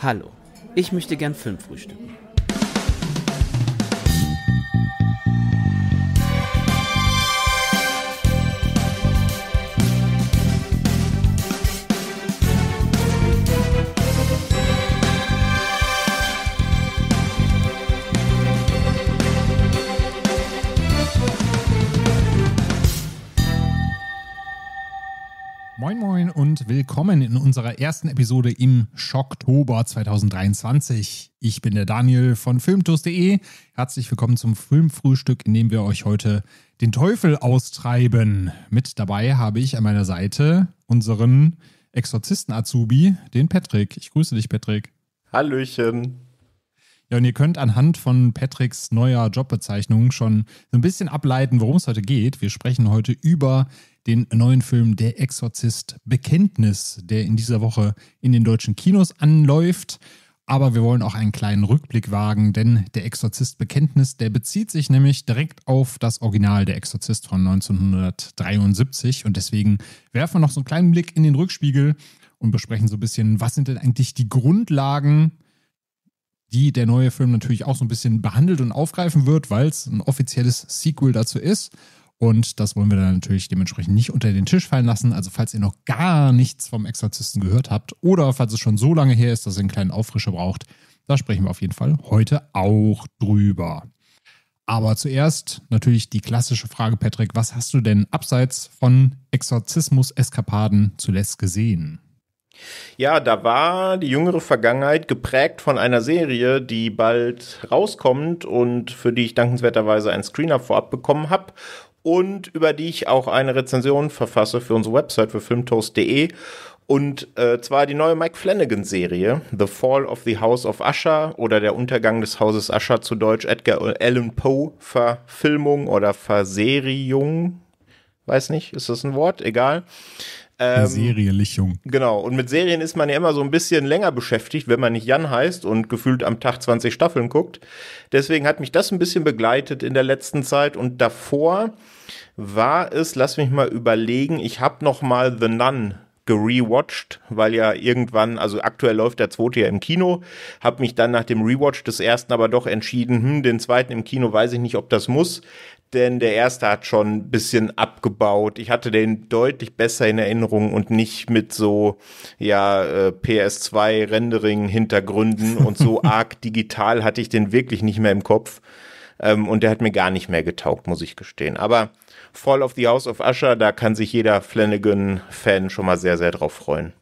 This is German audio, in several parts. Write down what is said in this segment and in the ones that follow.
Hallo. Ich möchte gern Film frühstücken. willkommen in unserer ersten Episode im Schocktober 2023. Ich bin der Daniel von filmtoast.de. Herzlich willkommen zum Filmfrühstück, in dem wir euch heute den Teufel austreiben. Mit dabei habe ich an meiner Seite unseren Exorzisten-Azubi, den Patrick. Ich grüße dich, Patrick. Hallöchen. Ja, und ihr könnt anhand von Patricks neuer Jobbezeichnung schon so ein bisschen ableiten, worum es heute geht. Wir sprechen heute über den neuen Film Der Exorzist Bekenntnis, der in dieser Woche in den deutschen Kinos anläuft. Aber wir wollen auch einen kleinen Rückblick wagen, denn der Exorzist Bekenntnis, der bezieht sich nämlich direkt auf das Original der Exorzist von 1973. Und deswegen werfen wir noch so einen kleinen Blick in den Rückspiegel und besprechen so ein bisschen, was sind denn eigentlich die Grundlagen, die der neue Film natürlich auch so ein bisschen behandelt und aufgreifen wird, weil es ein offizielles Sequel dazu ist. Und das wollen wir dann natürlich dementsprechend nicht unter den Tisch fallen lassen. Also falls ihr noch gar nichts vom Exorzisten gehört habt oder falls es schon so lange her ist, dass ihr einen kleinen Auffrischer braucht, da sprechen wir auf jeden Fall heute auch drüber. Aber zuerst natürlich die klassische Frage, Patrick, was hast du denn abseits von Exorzismus-Eskapaden zuletzt gesehen? Ja, da war die jüngere Vergangenheit geprägt von einer Serie, die bald rauskommt und für die ich dankenswerterweise einen Screener vorab bekommen habe und über die ich auch eine Rezension verfasse für unsere Website für filmtoast.de. Und äh, zwar die neue Mike Flanagan-Serie, The Fall of the House of Usher oder Der Untergang des Hauses Usher zu Deutsch Edgar Allan Poe-Verfilmung oder Verseriung. Weiß nicht, ist das ein Wort? Egal. Ähm, Serielichung. Genau. Und mit Serien ist man ja immer so ein bisschen länger beschäftigt, wenn man nicht Jan heißt und gefühlt am Tag 20 Staffeln guckt. Deswegen hat mich das ein bisschen begleitet in der letzten Zeit und davor war es, lass mich mal überlegen, ich habe noch mal The Nun gerewatcht, weil ja irgendwann, also aktuell läuft der zweite ja im Kino, habe mich dann nach dem Rewatch des ersten aber doch entschieden, hm, den zweiten im Kino weiß ich nicht, ob das muss denn der erste hat schon ein bisschen abgebaut. Ich hatte den deutlich besser in Erinnerung und nicht mit so ja äh, PS2 Rendering Hintergründen und so arg digital hatte ich den wirklich nicht mehr im Kopf. Ähm, und der hat mir gar nicht mehr getaugt, muss ich gestehen. Aber Fall of the House of Usher, da kann sich jeder Flanagan Fan schon mal sehr sehr drauf freuen.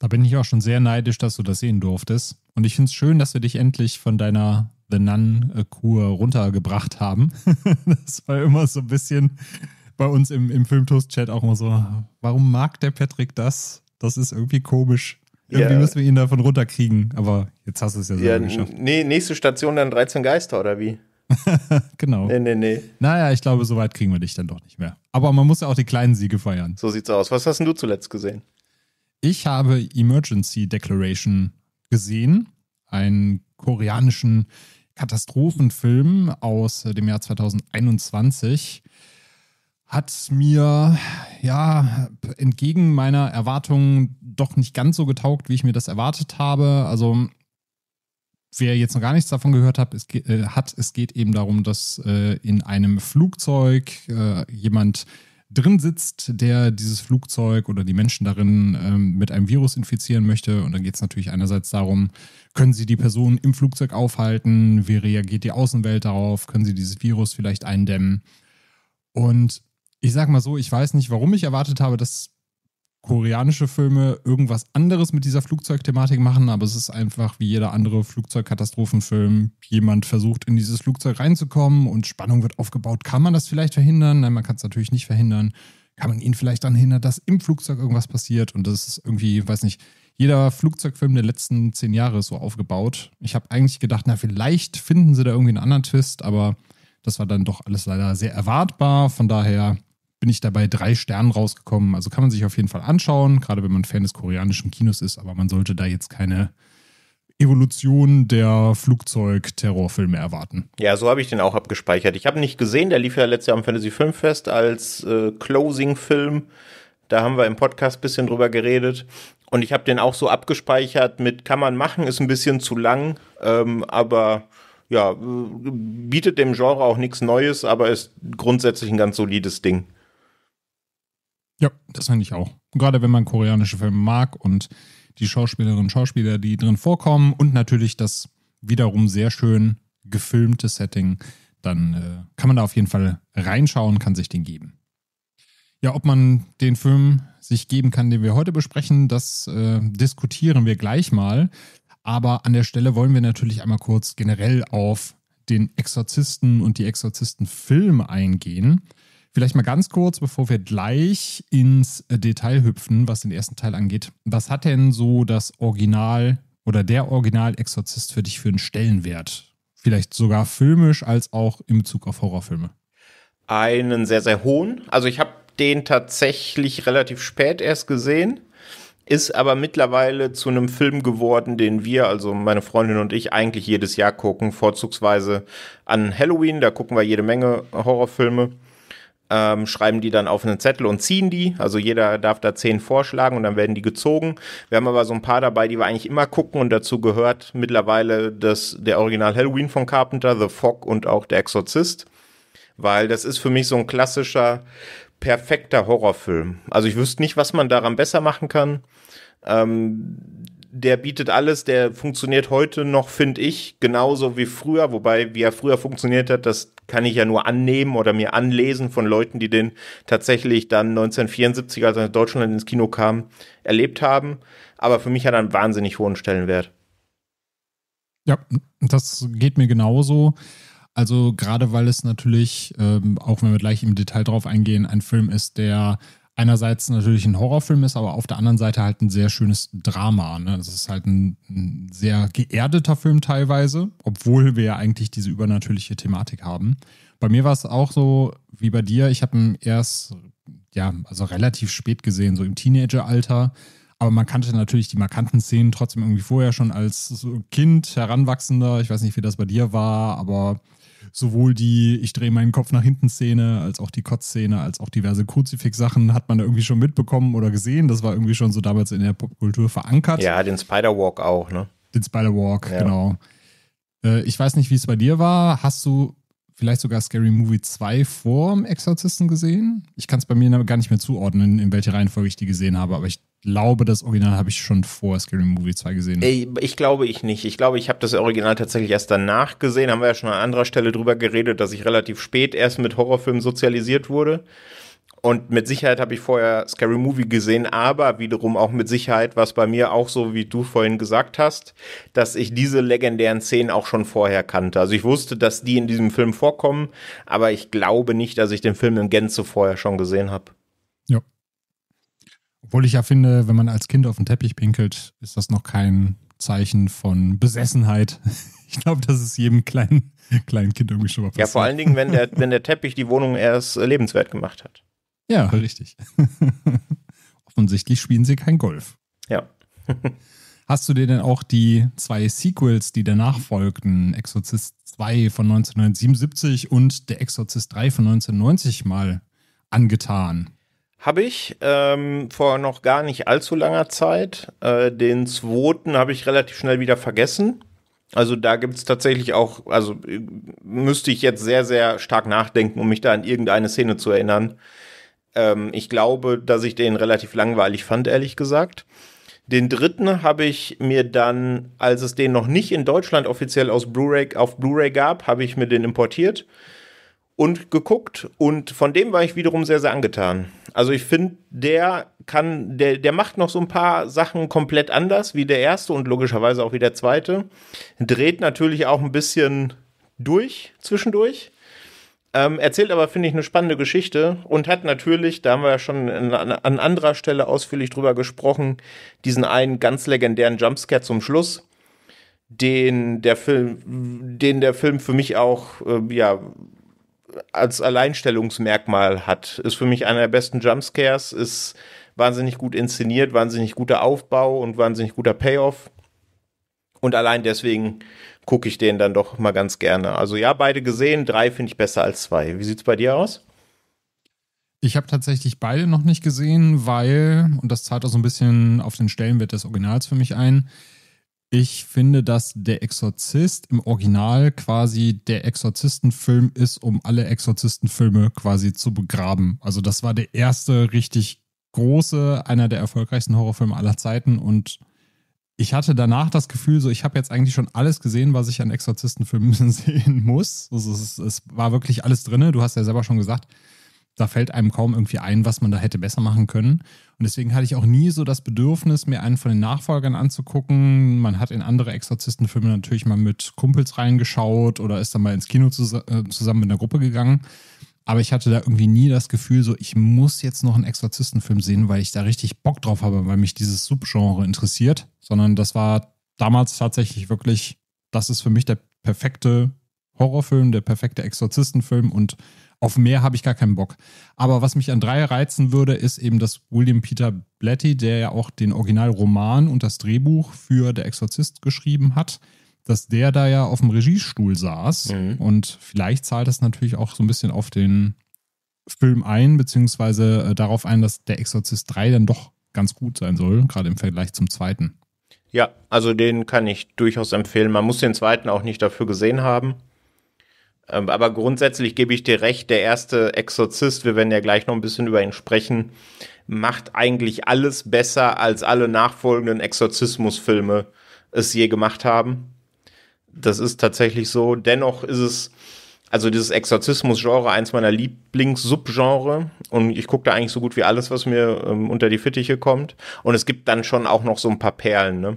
Da bin ich auch schon sehr neidisch, dass du das sehen durftest. Und ich finde es schön, dass du dich endlich von deiner The Nun-Kur runtergebracht haben. das war immer so ein bisschen bei uns im, im Filmtoast-Chat auch immer so, warum mag der Patrick das? Das ist irgendwie komisch. Irgendwie yeah. müssen wir ihn davon runterkriegen. Aber jetzt hast du es ja so ja, geschafft. Nee, nächste Station dann 13 Geister oder wie? genau. Nee, nee, nee. Naja, ich glaube, so weit kriegen wir dich dann doch nicht mehr. Aber man muss ja auch die kleinen Siege feiern. So sieht's aus. Was hast du zuletzt gesehen? Ich habe Emergency Declaration gesehen, einen koreanischen Katastrophenfilm aus äh, dem Jahr 2021 hat mir ja entgegen meiner Erwartungen doch nicht ganz so getaugt, wie ich mir das erwartet habe. Also wer jetzt noch gar nichts davon gehört hat, es, geht, äh, hat, es geht eben darum, dass äh, in einem Flugzeug äh, jemand drin sitzt, der dieses Flugzeug oder die Menschen darin ähm, mit einem Virus infizieren möchte. Und dann geht es natürlich einerseits darum, können Sie die Person im Flugzeug aufhalten? Wie reagiert die Außenwelt darauf? Können Sie dieses Virus vielleicht eindämmen? Und ich sag mal so, ich weiß nicht, warum ich erwartet habe, dass koreanische Filme irgendwas anderes mit dieser Flugzeugthematik machen, aber es ist einfach wie jeder andere Flugzeugkatastrophenfilm. Jemand versucht in dieses Flugzeug reinzukommen und Spannung wird aufgebaut. Kann man das vielleicht verhindern? Nein, man kann es natürlich nicht verhindern. Kann man ihn vielleicht dann hindern, dass im Flugzeug irgendwas passiert? Und das ist irgendwie, weiß nicht, jeder Flugzeugfilm der letzten zehn Jahre ist so aufgebaut. Ich habe eigentlich gedacht, na, vielleicht finden sie da irgendwie einen anderen Twist, aber das war dann doch alles leider sehr erwartbar. Von daher bin ich dabei drei Sternen rausgekommen. Also kann man sich auf jeden Fall anschauen, gerade wenn man Fan des koreanischen Kinos ist, aber man sollte da jetzt keine Evolution der Flugzeug-Terrorfilme erwarten. Ja, so habe ich den auch abgespeichert. Ich habe ihn nicht gesehen, der lief ja letztes Jahr am Fantasy Filmfest als äh, Closing-Film. Da haben wir im Podcast ein bisschen drüber geredet. Und ich habe den auch so abgespeichert mit kann man machen, ist ein bisschen zu lang, ähm, aber ja, äh, bietet dem Genre auch nichts Neues, aber ist grundsätzlich ein ganz solides Ding. Ja, das finde ich auch. Gerade wenn man koreanische Filme mag und die Schauspielerinnen und Schauspieler, die drin vorkommen und natürlich das wiederum sehr schön gefilmte Setting, dann äh, kann man da auf jeden Fall reinschauen, kann sich den geben. Ja, ob man den Film sich geben kann, den wir heute besprechen, das äh, diskutieren wir gleich mal. Aber an der Stelle wollen wir natürlich einmal kurz generell auf den Exorzisten und die Exorzisten-Filme eingehen. Vielleicht mal ganz kurz, bevor wir gleich ins äh, Detail hüpfen, was den ersten Teil angeht. Was hat denn so das Original oder der Original-Exorzist für dich für einen Stellenwert? Vielleicht sogar filmisch als auch in Bezug auf Horrorfilme? Einen sehr, sehr hohen. Also ich habe den tatsächlich relativ spät erst gesehen ist aber mittlerweile zu einem Film geworden, den wir, also meine Freundin und ich, eigentlich jedes Jahr gucken, vorzugsweise an Halloween. Da gucken wir jede Menge Horrorfilme ähm, schreiben die dann auf einen Zettel und ziehen die. Also jeder darf da zehn vorschlagen und dann werden die gezogen. Wir haben aber so ein paar dabei, die wir eigentlich immer gucken und dazu gehört mittlerweile das, der Original Halloween von Carpenter, The Fog und auch Der Exorzist. Weil das ist für mich so ein klassischer, perfekter Horrorfilm. Also ich wüsste nicht, was man daran besser machen kann. Ähm, der bietet alles, der funktioniert heute noch, finde ich, genauso wie früher, wobei wie er früher funktioniert hat, das kann ich ja nur annehmen oder mir anlesen von Leuten, die den tatsächlich dann 1974, als er in Deutschland ins Kino kam, erlebt haben. Aber für mich hat er einen wahnsinnig hohen Stellenwert. Ja, das geht mir genauso. Also gerade weil es natürlich, ähm, auch wenn wir gleich im Detail drauf eingehen, ein Film ist, der einerseits natürlich ein Horrorfilm ist, aber auf der anderen Seite halt ein sehr schönes Drama. Ne? Das ist halt ein, ein, sehr geerdeter Film teilweise, obwohl wir ja eigentlich diese übernatürliche Thematik haben. Bei mir war es auch so wie bei dir. Ich habe ihn erst, ja, also relativ spät gesehen, so im Teenageralter. Aber man kannte natürlich die markanten Szenen trotzdem irgendwie vorher schon als Kind, Heranwachsender. Ich weiß nicht, wie das bei dir war, aber sowohl die Ich drehe meinen Kopf nach hinten Szene, als auch die Kotz-Szene, als auch diverse Kruzifix-Sachen hat man da irgendwie schon mitbekommen oder gesehen. Das war irgendwie schon so damals in der Popkultur verankert. Ja, den Spider-Walk auch, ne? Den Spider-Walk, ja. genau. Äh, ich weiß nicht, wie es bei dir war. Hast du vielleicht sogar Scary Movie 2 vorm Exorzisten gesehen? Ich kann es bei mir gar nicht mehr zuordnen, in welche Reihenfolge ich die gesehen habe, aber ich glaube, das Original habe ich schon vor Scary Movie 2 gesehen. Ich glaube ich nicht. Ich glaube, ich habe das Original tatsächlich erst danach gesehen. Haben wir ja schon an anderer Stelle drüber geredet, dass ich relativ spät erst mit Horrorfilmen sozialisiert wurde. Und mit Sicherheit habe ich vorher Scary Movie gesehen, aber wiederum auch mit Sicherheit, was bei mir auch so, wie du vorhin gesagt hast, dass ich diese legendären Szenen auch schon vorher kannte. Also ich wusste, dass die in diesem Film vorkommen, aber ich glaube nicht, dass ich den Film in Gänze vorher schon gesehen habe. Ja, obwohl ich ja finde, wenn man als Kind auf den Teppich pinkelt, ist das noch kein Zeichen von Besessenheit. Ich glaube, das ist jedem kleinen, kleinen Kind irgendwie schon mal passiert. Ja, vor allen Dingen, wenn der, wenn der Teppich die Wohnung erst lebenswert gemacht hat. Ja, richtig. Offensichtlich spielen sie kein Golf. Ja. Hast du dir denn auch die zwei Sequels, die danach folgten, Exorzist 2 von 1977 und Der Exorzist 3 von 1990 mal angetan? habe ich ähm, vor noch gar nicht allzu langer Zeit. Äh, den zweiten habe ich relativ schnell wieder vergessen. Also da gibt es tatsächlich auch, also äh, müsste ich jetzt sehr, sehr stark nachdenken, um mich da an irgendeine Szene zu erinnern. Ähm, ich glaube, dass ich den relativ langweilig fand, ehrlich gesagt. Den dritten habe ich mir dann, als es den noch nicht in Deutschland offiziell aus Blu-ray auf Blu-ray gab, habe ich mir den importiert und geguckt und von dem war ich wiederum sehr, sehr angetan. Also ich finde, der kann, der, der macht noch so ein paar Sachen komplett anders wie der erste und logischerweise auch wie der zweite. Dreht natürlich auch ein bisschen durch zwischendurch. Ähm, erzählt aber, finde ich, eine spannende Geschichte und hat natürlich, da haben wir ja schon in, an, an anderer Stelle ausführlich drüber gesprochen, diesen einen ganz legendären Jumpscare zum Schluss, den der Film, den der Film für mich auch äh, ja, als Alleinstellungsmerkmal hat. Ist für mich einer der besten Jumpscares, ist wahnsinnig gut inszeniert, wahnsinnig guter Aufbau und wahnsinnig guter Payoff. Und allein deswegen gucke ich den dann doch mal ganz gerne. Also ja, beide gesehen, drei finde ich besser als zwei. Wie sieht es bei dir aus? Ich habe tatsächlich beide noch nicht gesehen, weil, und das zahlt auch so ein bisschen auf den Stellenwert des Originals für mich ein, ich finde, dass Der Exorzist im Original quasi der Exorzistenfilm ist, um alle Exorzistenfilme quasi zu begraben. Also das war der erste richtig große, einer der erfolgreichsten Horrorfilme aller Zeiten und ich hatte danach das Gefühl, so ich habe jetzt eigentlich schon alles gesehen, was ich an Exorzistenfilmen sehen muss. Also es, es war wirklich alles drin. Du hast ja selber schon gesagt, da fällt einem kaum irgendwie ein, was man da hätte besser machen können. Und deswegen hatte ich auch nie so das Bedürfnis, mir einen von den Nachfolgern anzugucken. Man hat in andere Exorzistenfilme natürlich mal mit Kumpels reingeschaut oder ist dann mal ins Kino zus äh, zusammen mit einer Gruppe gegangen. Aber ich hatte da irgendwie nie das Gefühl, so ich muss jetzt noch einen Exorzistenfilm sehen, weil ich da richtig Bock drauf habe, weil mich dieses Subgenre interessiert. Sondern das war damals tatsächlich wirklich, das ist für mich der perfekte Horrorfilm, der perfekte Exorzistenfilm und auf mehr habe ich gar keinen Bock. Aber was mich an drei reizen würde, ist eben, dass William Peter Blatty, der ja auch den Originalroman und das Drehbuch für Der Exorzist geschrieben hat, dass der da ja auf dem Regiestuhl saß. Mhm. Und vielleicht zahlt das natürlich auch so ein bisschen auf den Film ein, beziehungsweise äh, darauf ein, dass Der Exorzist 3 dann doch ganz gut sein soll, gerade im Vergleich zum zweiten. Ja, also den kann ich durchaus empfehlen. Man muss den zweiten auch nicht dafür gesehen haben. Ähm, aber grundsätzlich gebe ich dir recht, der erste Exorzist, wir werden ja gleich noch ein bisschen über ihn sprechen, macht eigentlich alles besser, als alle nachfolgenden Exorzismusfilme es je gemacht haben. Das ist tatsächlich so. Dennoch ist es, also dieses Exorzismus-Genre, eins meiner Lieblings-Subgenre. Und ich gucke da eigentlich so gut wie alles, was mir ähm, unter die Fittiche kommt. Und es gibt dann schon auch noch so ein paar Perlen, ne?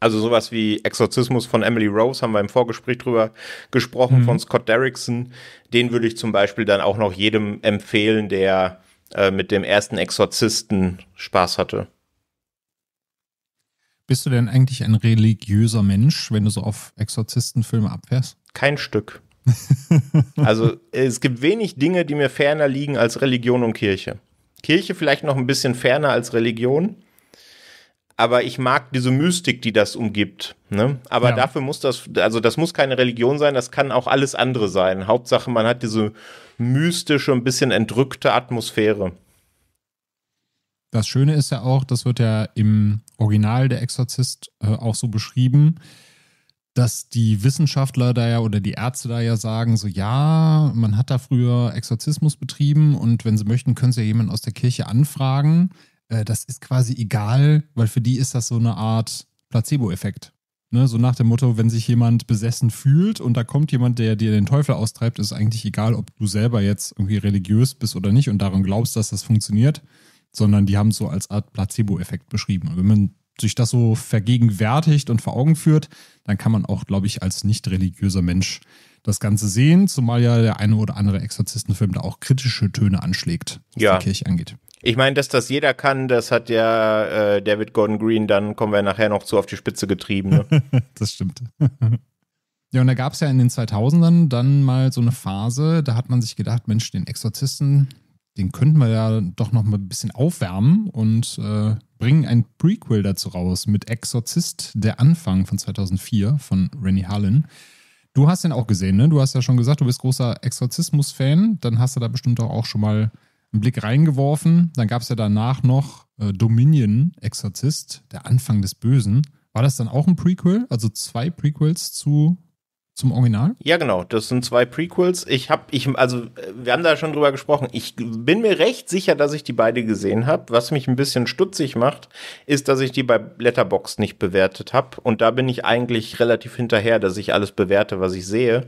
Also sowas wie Exorzismus von Emily Rose haben wir im Vorgespräch drüber gesprochen mhm. von Scott Derrickson. Den würde ich zum Beispiel dann auch noch jedem empfehlen, der äh, mit dem ersten Exorzisten Spaß hatte. Bist du denn eigentlich ein religiöser Mensch, wenn du so auf Exorzistenfilme abfährst? Kein Stück. also es gibt wenig Dinge, die mir ferner liegen als Religion und Kirche. Kirche vielleicht noch ein bisschen ferner als Religion aber ich mag diese Mystik, die das umgibt. Ne? Aber ja. dafür muss das, also das muss keine Religion sein, das kann auch alles andere sein. Hauptsache, man hat diese mystische, ein bisschen entrückte Atmosphäre. Das Schöne ist ja auch, das wird ja im Original der Exorzist äh, auch so beschrieben, dass die Wissenschaftler da ja oder die Ärzte da ja sagen, so ja, man hat da früher Exorzismus betrieben und wenn sie möchten, können sie ja jemanden aus der Kirche anfragen. Äh, das ist quasi egal, weil für die ist das so eine Art Placebo-Effekt. Ne, so nach dem Motto, wenn sich jemand besessen fühlt und da kommt jemand, der dir den Teufel austreibt, ist es eigentlich egal, ob du selber jetzt irgendwie religiös bist oder nicht und daran glaubst, dass das funktioniert, sondern die haben es so als Art Placebo-Effekt beschrieben. Und wenn man sich das so vergegenwärtigt und vor Augen führt, dann kann man auch, glaube ich, als nicht religiöser Mensch das Ganze sehen, zumal ja der eine oder andere Exorzistenfilm da auch kritische Töne anschlägt, was ja. die Kirche angeht. Ich meine, dass das jeder kann, das hat ja äh, David Gordon Green, dann kommen wir nachher noch zu auf die Spitze getrieben. Ne? das stimmt. ja, und da gab es ja in den 2000ern dann mal so eine Phase, da hat man sich gedacht, Mensch, den Exorzisten, den könnten wir ja doch noch mal ein bisschen aufwärmen und äh, bringen ein Prequel dazu raus mit Exorzist, der Anfang von 2004 von Rennie Harlan. Du hast den auch gesehen, ne? Du hast ja schon gesagt, du bist großer Exorzismus-Fan. Dann hast du da bestimmt auch schon mal einen Blick reingeworfen. Dann gab es ja danach noch äh, Dominion Exorzist, der Anfang des Bösen. War das dann auch ein Prequel? Also zwei Prequels zu zum Original? Ja, genau. Das sind zwei Prequels. Ich habe, ich, also, äh, wir haben da schon drüber gesprochen. Ich bin mir recht sicher, dass ich die beide gesehen habe. Was mich ein bisschen stutzig macht, ist, dass ich die bei Letterbox nicht bewertet habe. Und da bin ich eigentlich relativ hinterher, dass ich alles bewerte, was ich sehe.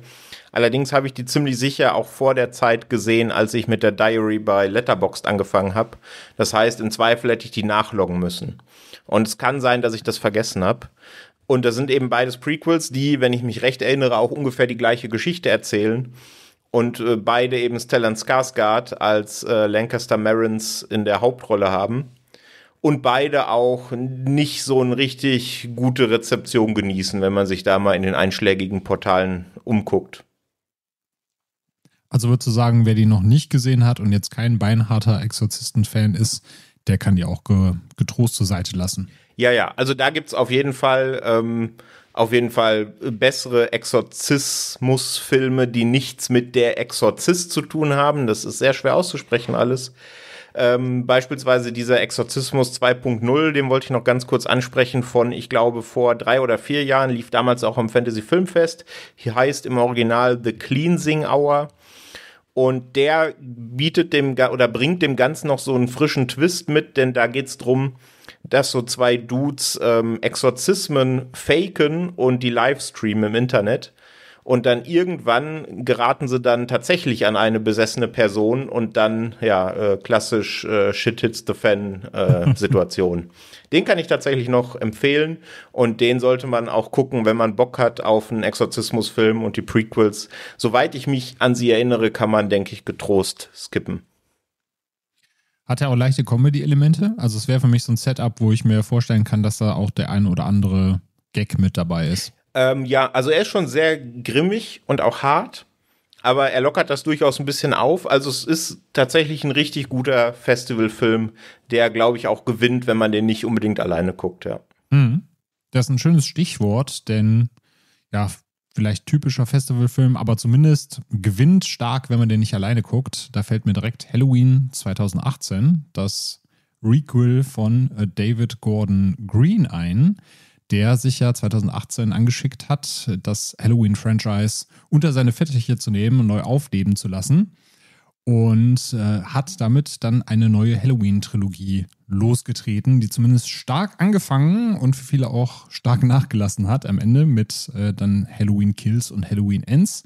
Allerdings habe ich die ziemlich sicher auch vor der Zeit gesehen, als ich mit der Diary bei Letterboxd angefangen habe. Das heißt, in Zweifel hätte ich die nachloggen müssen. Und es kann sein, dass ich das vergessen habe. Und das sind eben beides Prequels, die, wenn ich mich recht erinnere, auch ungefähr die gleiche Geschichte erzählen. Und äh, beide eben Stellan Skarsgård als äh, Lancaster Marins in der Hauptrolle haben. Und beide auch nicht so eine richtig gute Rezeption genießen, wenn man sich da mal in den einschlägigen Portalen umguckt. Also würdest du sagen, wer die noch nicht gesehen hat und jetzt kein beinharter Exorzisten-Fan ist, der kann die auch ge getrost zur Seite lassen. Ja, ja, also da gibt es auf jeden Fall ähm, auf jeden Fall bessere Exorzismus-Filme, die nichts mit der Exorzist zu tun haben. Das ist sehr schwer auszusprechen alles. Ähm, beispielsweise dieser Exorzismus 2.0, den wollte ich noch ganz kurz ansprechen, von, ich glaube, vor drei oder vier Jahren, lief damals auch am Fantasy Filmfest. Hier heißt im Original The Cleansing Hour und der bietet dem oder bringt dem Ganzen noch so einen frischen Twist mit, denn da geht es darum, dass so zwei Dudes ähm, Exorzismen faken und die Livestream im Internet und dann irgendwann geraten sie dann tatsächlich an eine besessene Person und dann, ja, äh, klassisch äh, Shit hits the fan äh, Situation. den kann ich tatsächlich noch empfehlen und den sollte man auch gucken, wenn man Bock hat auf einen Exorzismusfilm und die Prequels. Soweit ich mich an sie erinnere, kann man, denke ich, getrost skippen. Hat er auch leichte Comedy-Elemente? Also es wäre für mich so ein Setup, wo ich mir vorstellen kann, dass da auch der ein oder andere Gag mit dabei ist. Ähm, ja, also er ist schon sehr grimmig und auch hart, aber er lockert das durchaus ein bisschen auf. Also es ist tatsächlich ein richtig guter Festivalfilm, der, glaube ich, auch gewinnt, wenn man den nicht unbedingt alleine guckt, ja. Mhm. Das ist ein schönes Stichwort, denn ja, vielleicht typischer Festivalfilm, aber zumindest gewinnt stark, wenn man den nicht alleine guckt. Da fällt mir direkt Halloween 2018, das Requel von äh, David Gordon Green ein der sich ja 2018 angeschickt hat, das Halloween-Franchise unter seine Fettiche zu nehmen und neu aufleben zu lassen. Und äh, hat damit dann eine neue Halloween-Trilogie losgetreten, die zumindest stark angefangen und für viele auch stark nachgelassen hat am Ende mit äh, dann Halloween Kills und Halloween Ends.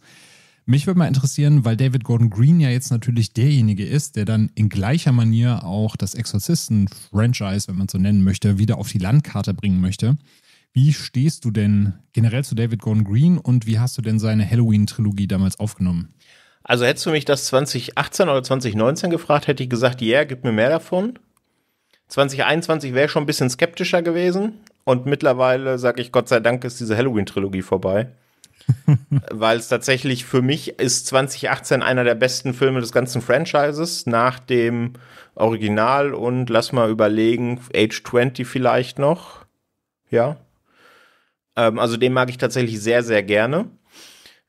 Mich würde mal interessieren, weil David Gordon Green ja jetzt natürlich derjenige ist, der dann in gleicher Manier auch das Exorzisten-Franchise, wenn man so nennen möchte, wieder auf die Landkarte bringen möchte. Wie stehst du denn generell zu David Gordon Green und wie hast du denn seine Halloween-Trilogie damals aufgenommen? Also hättest du mich das 2018 oder 2019 gefragt, hätte ich gesagt, ja, yeah, gib mir mehr davon. 2021 wäre schon ein bisschen skeptischer gewesen und mittlerweile sage ich, Gott sei Dank ist diese Halloween-Trilogie vorbei. Weil es tatsächlich für mich ist 2018 einer der besten Filme des ganzen Franchises, nach dem Original und lass mal überlegen, Age 20 vielleicht noch. Ja, ähm, also den mag ich tatsächlich sehr, sehr gerne.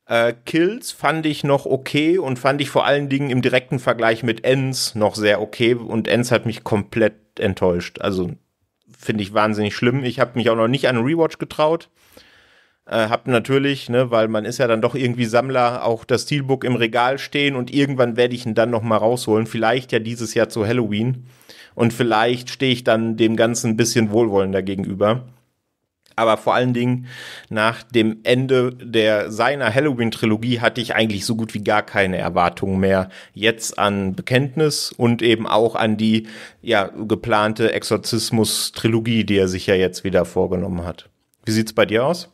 Äh, Kills fand ich noch okay und fand ich vor allen Dingen im direkten Vergleich mit Ends noch sehr okay. Und Ends hat mich komplett enttäuscht. Also finde ich wahnsinnig schlimm. Ich habe mich auch noch nicht an Rewatch getraut. Äh, hab natürlich, ne, weil man ist ja dann doch irgendwie Sammler, auch das Steelbook im Regal stehen und irgendwann werde ich ihn dann noch mal rausholen. Vielleicht ja dieses Jahr zu Halloween und vielleicht stehe ich dann dem Ganzen ein bisschen wohlwollender gegenüber aber vor allen Dingen nach dem Ende der seiner Halloween-Trilogie hatte ich eigentlich so gut wie gar keine Erwartungen mehr jetzt an Bekenntnis und eben auch an die ja geplante Exorzismus-Trilogie, die er sich ja jetzt wieder vorgenommen hat. Wie sieht's bei dir aus?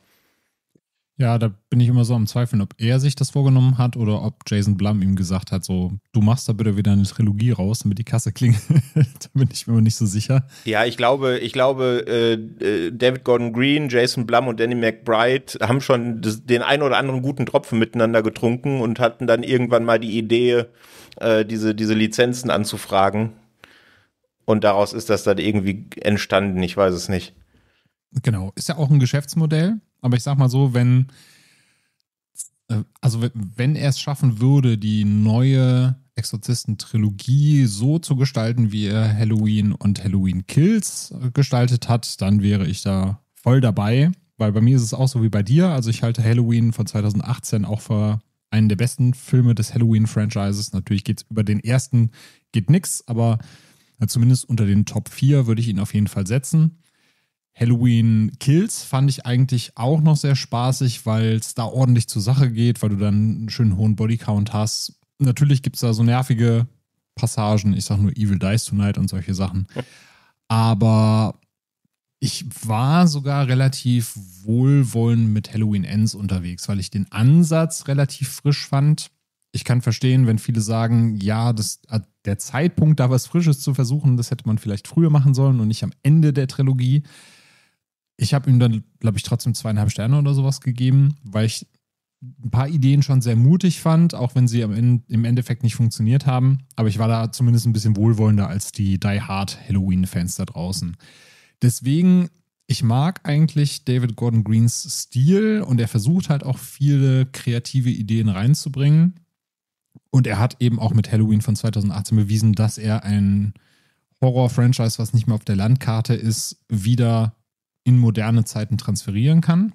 Ja, da bin ich immer so am Zweifeln, ob er sich das vorgenommen hat oder ob Jason Blum ihm gesagt hat, so, du machst da bitte wieder eine Trilogie raus, damit die Kasse klingelt. da bin ich mir immer nicht so sicher. Ja, ich glaube, ich glaube, äh, äh David Gordon Green, Jason Blum und Danny McBride haben schon das, den einen oder anderen guten Tropfen miteinander getrunken und hatten dann irgendwann mal die Idee, äh, diese, diese Lizenzen anzufragen. Und daraus ist das dann irgendwie entstanden, ich weiß es nicht. Genau, ist ja auch ein Geschäftsmodell aber ich sag mal so, wenn, äh, also wenn er es schaffen würde, die neue Exorzisten-Trilogie so zu gestalten, wie er Halloween und Halloween Kills gestaltet hat, dann wäre ich da voll dabei. Weil bei mir ist es auch so wie bei dir. Also ich halte Halloween von 2018 auch für einen der besten Filme des Halloween-Franchises. Natürlich geht es über den ersten, geht nix, aber äh, zumindest unter den Top 4 würde ich ihn auf jeden Fall setzen. Halloween Kills fand ich eigentlich auch noch sehr spaßig, weil es da ordentlich zur Sache geht, weil du dann einen schönen hohen Bodycount hast. Natürlich gibt es da so nervige Passagen, ich sag nur Evil Dies Tonight und solche Sachen. Aber ich war sogar relativ wohlwollend mit Halloween Ends unterwegs, weil ich den Ansatz relativ frisch fand. Ich kann verstehen, wenn viele sagen, ja, das, der Zeitpunkt, da was Frisches zu versuchen, das hätte man vielleicht früher machen sollen und nicht am Ende der Trilogie. Ich habe ihm dann, glaube ich, trotzdem zweieinhalb Sterne oder sowas gegeben, weil ich ein paar Ideen schon sehr mutig fand, auch wenn sie im Endeffekt nicht funktioniert haben. Aber ich war da zumindest ein bisschen wohlwollender als die Die Hard Halloween-Fans da draußen. Deswegen, ich mag eigentlich David Gordon Greens Stil und er versucht halt auch viele kreative Ideen reinzubringen. Und er hat eben auch mit Halloween von 2018 bewiesen, dass er ein Horror-Franchise, was nicht mehr auf der Landkarte ist, wieder in moderne Zeiten transferieren kann.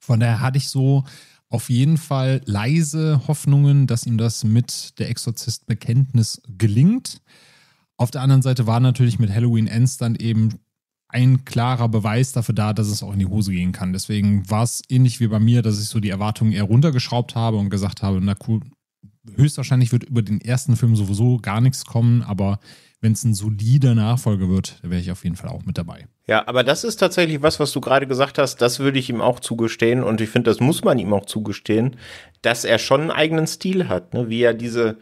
Von daher hatte ich so auf jeden Fall leise Hoffnungen, dass ihm das mit der Exorzist-Bekenntnis gelingt. Auf der anderen Seite war natürlich mit Halloween Ends dann eben ein klarer Beweis dafür da, dass es auch in die Hose gehen kann. Deswegen war es ähnlich wie bei mir, dass ich so die Erwartungen eher runtergeschraubt habe und gesagt habe, na cool, höchstwahrscheinlich wird über den ersten Film sowieso gar nichts kommen, aber wenn es ein solider Nachfolger wird, wäre ich auf jeden Fall auch mit dabei. Ja, aber das ist tatsächlich was, was du gerade gesagt hast, das würde ich ihm auch zugestehen und ich finde, das muss man ihm auch zugestehen, dass er schon einen eigenen Stil hat, ne? wie er diese,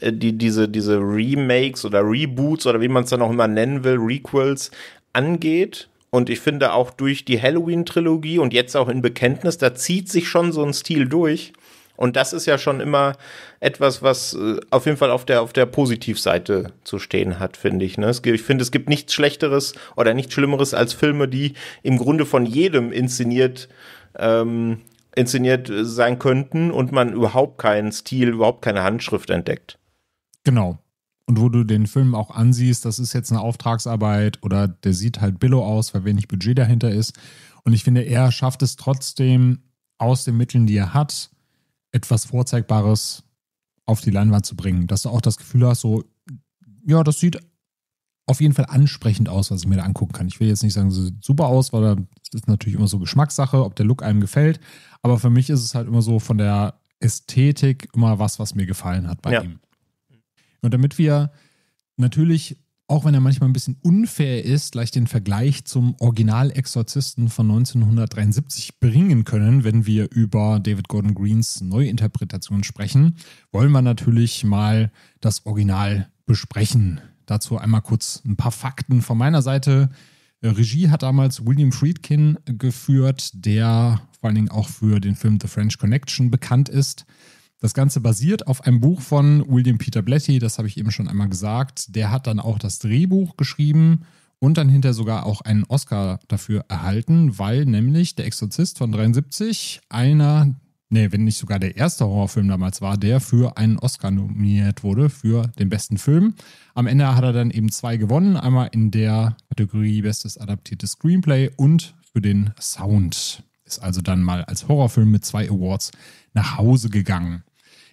äh, die, diese, diese Remakes oder Reboots oder wie man es dann auch immer nennen will, Requels angeht. Und ich finde auch durch die Halloween-Trilogie und jetzt auch in Bekenntnis, da zieht sich schon so ein Stil durch und das ist ja schon immer etwas, was äh, auf jeden Fall auf der, auf der Positivseite zu stehen hat, finde ich. Ne? ich finde, es gibt nichts Schlechteres oder nichts Schlimmeres als Filme, die im Grunde von jedem inszeniert, ähm, inszeniert äh, sein könnten und man überhaupt keinen Stil, überhaupt keine Handschrift entdeckt. Genau. Und wo du den Film auch ansiehst, das ist jetzt eine Auftragsarbeit oder der sieht halt billow aus, weil wenig Budget dahinter ist. Und ich finde, er schafft es trotzdem aus den Mitteln, die er hat, etwas Vorzeigbares auf die Leinwand zu bringen, dass du auch das Gefühl hast, so, ja, das sieht auf jeden Fall ansprechend aus, was ich mir da angucken kann. Ich will jetzt nicht sagen, so sieht super aus, weil das ist natürlich immer so Geschmackssache, ob der Look einem gefällt. Aber für mich ist es halt immer so von der Ästhetik immer was, was mir gefallen hat bei ja. ihm. Und damit wir natürlich auch wenn er manchmal ein bisschen unfair ist, gleich den Vergleich zum Original-Exorzisten von 1973 bringen können, wenn wir über David Gordon Greens Neuinterpretation sprechen, wollen wir natürlich mal das Original besprechen. Dazu einmal kurz ein paar Fakten von meiner Seite. Regie hat damals William Friedkin geführt, der vor allen Dingen auch für den Film The French Connection bekannt ist. Das Ganze basiert auf einem Buch von William Peter Blatty, das habe ich eben schon einmal gesagt. Der hat dann auch das Drehbuch geschrieben und dann hinterher sogar auch einen Oscar dafür erhalten, weil nämlich Der Exorzist von 73 einer, nee, wenn nicht sogar der erste Horrorfilm damals war, der für einen Oscar nominiert wurde für den besten Film. Am Ende hat er dann eben zwei gewonnen, einmal in der Kategorie Bestes adaptiertes Screenplay und für den Sound. Ist also dann mal als Horrorfilm mit zwei Awards nach Hause gegangen.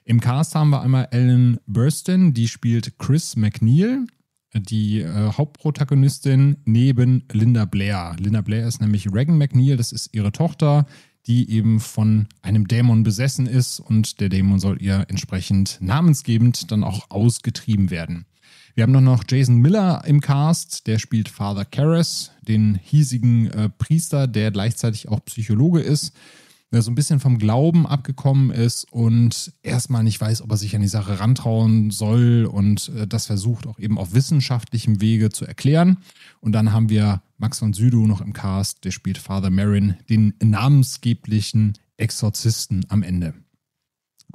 Im Cast haben wir einmal Ellen Burstyn, die spielt Chris McNeil, die äh, Hauptprotagonistin neben Linda Blair. Linda Blair ist nämlich Regan McNeil, das ist ihre Tochter, die eben von einem Dämon besessen ist und der Dämon soll ihr entsprechend namensgebend dann auch ausgetrieben werden. Wir haben noch Jason Miller im Cast, der spielt Father Karras, den hiesigen äh, Priester, der gleichzeitig auch Psychologe ist der so ein bisschen vom Glauben abgekommen ist und erstmal nicht weiß, ob er sich an die Sache rantrauen soll und äh, das versucht auch eben auf wissenschaftlichem Wege zu erklären. Und dann haben wir Max von Südow noch im Cast, der spielt Father Marin, den namensgeblichen Exorzisten am Ende.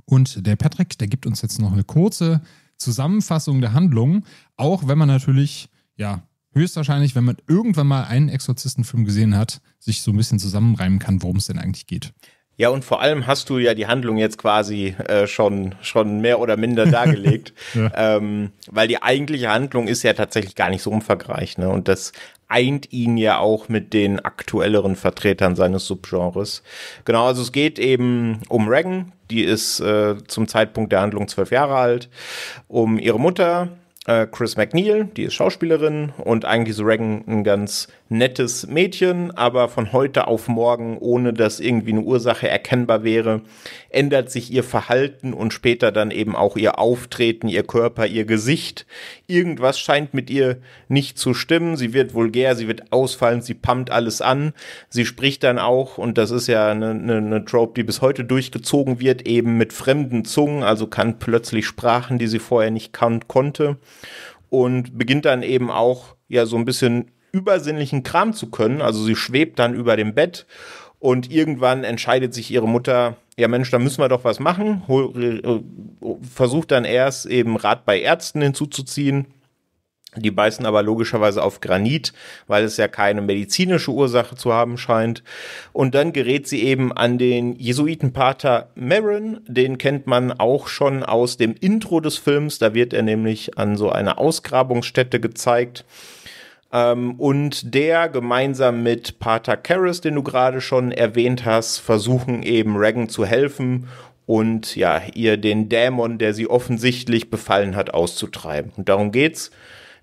Und der Patrick, der gibt uns jetzt noch eine kurze Zusammenfassung der Handlung, auch wenn man natürlich ja höchstwahrscheinlich, wenn man irgendwann mal einen Exorzistenfilm gesehen hat, sich so ein bisschen zusammenreimen kann, worum es denn eigentlich geht. Ja, und vor allem hast du ja die Handlung jetzt quasi äh, schon, schon mehr oder minder dargelegt, ja. ähm, weil die eigentliche Handlung ist ja tatsächlich gar nicht so umfangreich. Ne? Und das eint ihn ja auch mit den aktuelleren Vertretern seines Subgenres. Genau, also es geht eben um Regan, die ist äh, zum Zeitpunkt der Handlung zwölf Jahre alt, um ihre Mutter, äh, Chris McNeil, die ist Schauspielerin und eigentlich so Reagan ein ganz nettes Mädchen, aber von heute auf morgen, ohne dass irgendwie eine Ursache erkennbar wäre, ändert sich ihr Verhalten und später dann eben auch ihr Auftreten, ihr Körper, ihr Gesicht. Irgendwas scheint mit ihr nicht zu stimmen. Sie wird vulgär, sie wird ausfallend, sie pammt alles an. Sie spricht dann auch, und das ist ja eine, eine, eine Trope, die bis heute durchgezogen wird, eben mit fremden Zungen, also kann plötzlich Sprachen, die sie vorher nicht kann, konnte und beginnt dann eben auch ja so ein bisschen übersinnlichen Kram zu können. Also sie schwebt dann über dem Bett und irgendwann entscheidet sich ihre Mutter, ja Mensch, da müssen wir doch was machen. Äh, äh, versucht dann erst eben Rat bei Ärzten hinzuzuziehen die beißen aber logischerweise auf Granit, weil es ja keine medizinische Ursache zu haben scheint. Und dann gerät sie eben an den Jesuitenpater Marin. Den kennt man auch schon aus dem Intro des Films. Da wird er nämlich an so einer Ausgrabungsstätte gezeigt. Ähm, und der gemeinsam mit Pater Karras, den du gerade schon erwähnt hast, versuchen eben Regan zu helfen und ja, ihr den Dämon, der sie offensichtlich befallen hat, auszutreiben. Und darum geht's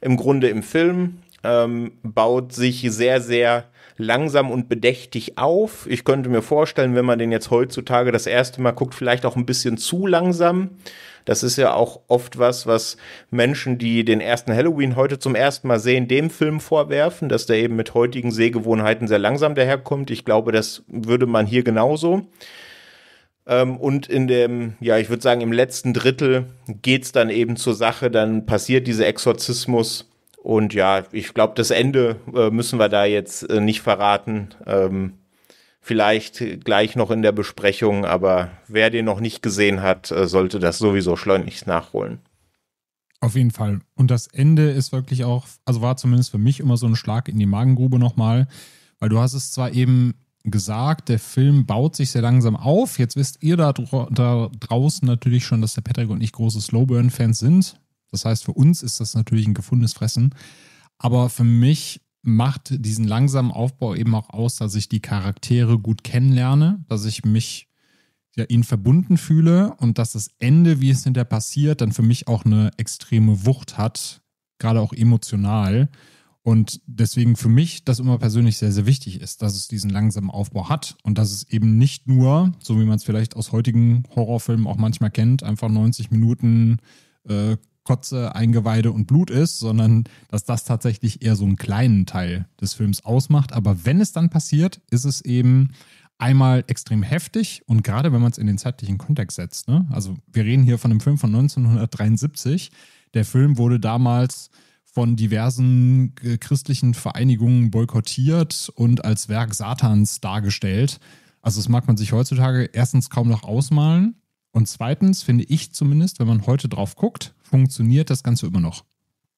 im Grunde im Film, ähm, baut sich sehr, sehr langsam und bedächtig auf. Ich könnte mir vorstellen, wenn man den jetzt heutzutage das erste Mal guckt, vielleicht auch ein bisschen zu langsam. Das ist ja auch oft was, was Menschen, die den ersten Halloween heute zum ersten Mal sehen, dem Film vorwerfen, dass der eben mit heutigen Sehgewohnheiten sehr langsam daherkommt. Ich glaube, das würde man hier genauso. Ähm, und in dem, ja, ich würde sagen, im letzten Drittel geht es dann eben zur Sache, dann passiert dieser Exorzismus. Und ja, ich glaube, das Ende äh, müssen wir da jetzt äh, nicht verraten. Ähm, vielleicht gleich noch in der Besprechung, aber wer den noch nicht gesehen hat, äh, sollte das sowieso schleunigst nachholen. Auf jeden Fall. Und das Ende ist wirklich auch, also war zumindest für mich immer so ein Schlag in die Magengrube nochmal, weil du hast es zwar eben gesagt, der Film baut sich sehr langsam auf. Jetzt wisst ihr da, da draußen natürlich schon, dass der Patrick und ich große Slowburn-Fans sind. Das heißt, für uns ist das natürlich ein gefundenes Fressen. Aber für mich macht diesen langsamen Aufbau eben auch aus, dass ich die Charaktere gut kennenlerne, dass ich mich ja, ihnen verbunden fühle und dass das Ende, wie es hinterher passiert, dann für mich auch eine extreme Wucht hat, gerade auch emotional. Und deswegen für mich das immer persönlich sehr, sehr wichtig ist, dass es diesen langsamen Aufbau hat und dass es eben nicht nur, so wie man es vielleicht aus heutigen Horrorfilmen auch manchmal kennt, einfach 90 Minuten äh, Kotze, Eingeweide und Blut ist, sondern dass das tatsächlich eher so einen kleinen Teil des Films ausmacht. Aber wenn es dann passiert, ist es eben einmal extrem heftig und gerade wenn man es in den zeitlichen Kontext setzt. Ne? Also wir reden hier von einem Film von 1973. Der Film wurde damals von diversen äh, christlichen Vereinigungen boykottiert und als Werk Satans dargestellt. Also das mag man sich heutzutage erstens kaum noch ausmalen und zweitens finde ich zumindest, wenn man heute drauf guckt, funktioniert das Ganze immer noch.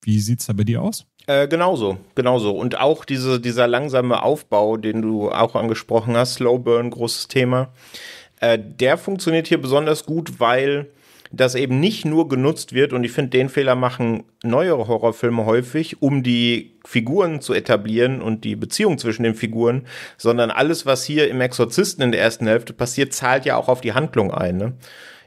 Wie sieht es da bei dir aus? Äh, genauso, genauso. Und auch diese, dieser langsame Aufbau, den du auch angesprochen hast, Slow Burn, großes Thema, äh, der funktioniert hier besonders gut, weil das eben nicht nur genutzt wird, und ich finde, den Fehler machen neuere Horrorfilme häufig, um die Figuren zu etablieren und die Beziehung zwischen den Figuren, sondern alles, was hier im Exorzisten in der ersten Hälfte passiert, zahlt ja auch auf die Handlung ein. Ne?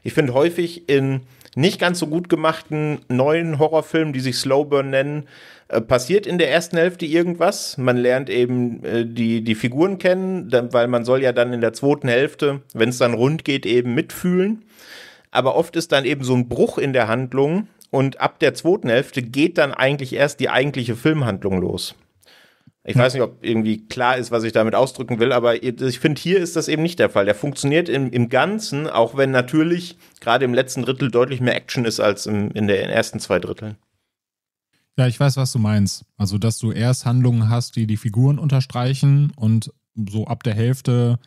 Ich finde häufig in nicht ganz so gut gemachten neuen Horrorfilmen, die sich Slowburn nennen, äh, passiert in der ersten Hälfte irgendwas. Man lernt eben äh, die, die Figuren kennen, weil man soll ja dann in der zweiten Hälfte, wenn es dann rund geht, eben mitfühlen aber oft ist dann eben so ein Bruch in der Handlung und ab der zweiten Hälfte geht dann eigentlich erst die eigentliche Filmhandlung los. Ich weiß nicht, ob irgendwie klar ist, was ich damit ausdrücken will, aber ich finde, hier ist das eben nicht der Fall. Der funktioniert im, im Ganzen, auch wenn natürlich gerade im letzten Drittel deutlich mehr Action ist als im, in den ersten zwei Dritteln. Ja, ich weiß, was du meinst. Also, dass du erst Handlungen hast, die die Figuren unterstreichen und so ab der Hälfte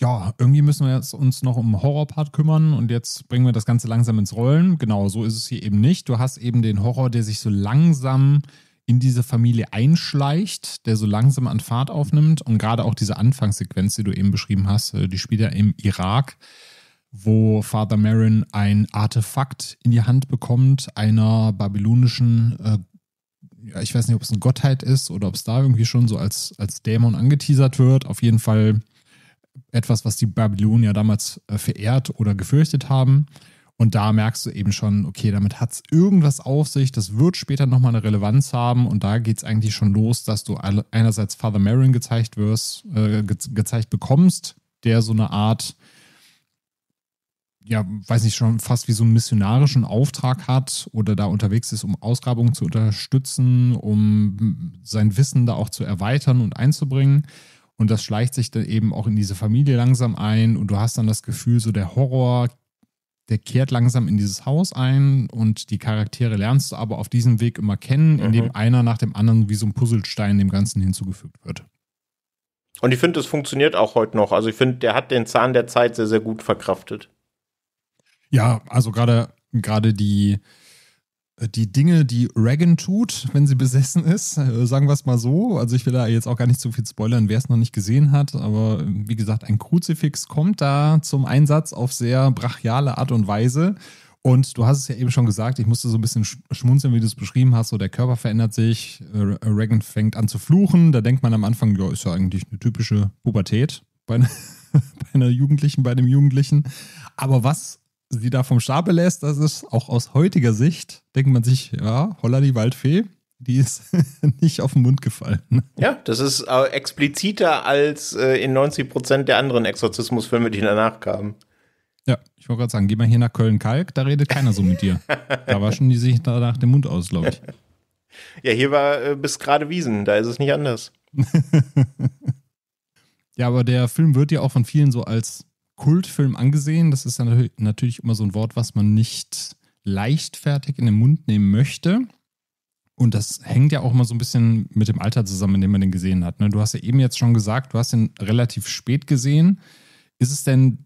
ja, irgendwie müssen wir jetzt uns noch um Horrorpart kümmern und jetzt bringen wir das Ganze langsam ins Rollen. Genau, so ist es hier eben nicht. Du hast eben den Horror, der sich so langsam in diese Familie einschleicht, der so langsam an Fahrt aufnimmt und gerade auch diese Anfangssequenz, die du eben beschrieben hast, äh, die spielt ja im Irak, wo Father Marin ein Artefakt in die Hand bekommt einer babylonischen äh, ja, ich weiß nicht, ob es eine Gottheit ist oder ob es da irgendwie schon so als, als Dämon angeteasert wird. Auf jeden Fall etwas, was die Babylonier damals äh, verehrt oder gefürchtet haben. Und da merkst du eben schon, okay, damit hat es irgendwas auf sich, das wird später nochmal eine Relevanz haben. Und da geht es eigentlich schon los, dass du einerseits Father Marin gezeigt wirst, äh, ge gezeigt bekommst, der so eine Art, ja, weiß nicht, schon fast wie so einen missionarischen Auftrag hat oder da unterwegs ist, um Ausgrabungen zu unterstützen, um sein Wissen da auch zu erweitern und einzubringen. Und das schleicht sich dann eben auch in diese Familie langsam ein und du hast dann das Gefühl, so der Horror, der kehrt langsam in dieses Haus ein und die Charaktere lernst du aber auf diesem Weg immer kennen, indem mhm. einer nach dem anderen wie so ein Puzzlestein dem Ganzen hinzugefügt wird. Und ich finde, das funktioniert auch heute noch. Also ich finde, der hat den Zahn der Zeit sehr, sehr gut verkraftet. Ja, also gerade gerade die die Dinge, die Reagan tut, wenn sie besessen ist, äh, sagen wir es mal so. Also ich will da jetzt auch gar nicht zu so viel spoilern, wer es noch nicht gesehen hat, aber äh, wie gesagt, ein Kruzifix kommt da zum Einsatz auf sehr brachiale Art und Weise. Und du hast es ja eben schon gesagt, ich musste so ein bisschen schmunzeln, wie du es beschrieben hast. So, der Körper verändert sich, äh, Reagan fängt an zu fluchen. Da denkt man am Anfang, ja, ist ja eigentlich eine typische Pubertät bei einer, bei einer Jugendlichen, bei einem Jugendlichen. Aber was sie da vom Stapel lässt, das ist auch aus heutiger Sicht, denkt man sich, ja, holla die Waldfee, die ist nicht auf den Mund gefallen. Ja, das ist äh, expliziter als äh, in 90 Prozent der anderen Exorzismusfilme, die danach kamen. Ja, ich wollte gerade sagen, geh mal hier nach Köln-Kalk, da redet keiner so mit dir. da waschen die sich danach den Mund aus, glaube ich. Ja, hier war äh, bis gerade Wiesen, da ist es nicht anders. ja, aber der Film wird ja auch von vielen so als Kultfilm angesehen. Das ist natürlich immer so ein Wort, was man nicht leichtfertig in den Mund nehmen möchte. Und das hängt ja auch immer so ein bisschen mit dem Alter zusammen, in dem man den gesehen hat. Ne? Du hast ja eben jetzt schon gesagt, du hast ihn relativ spät gesehen. Ist es denn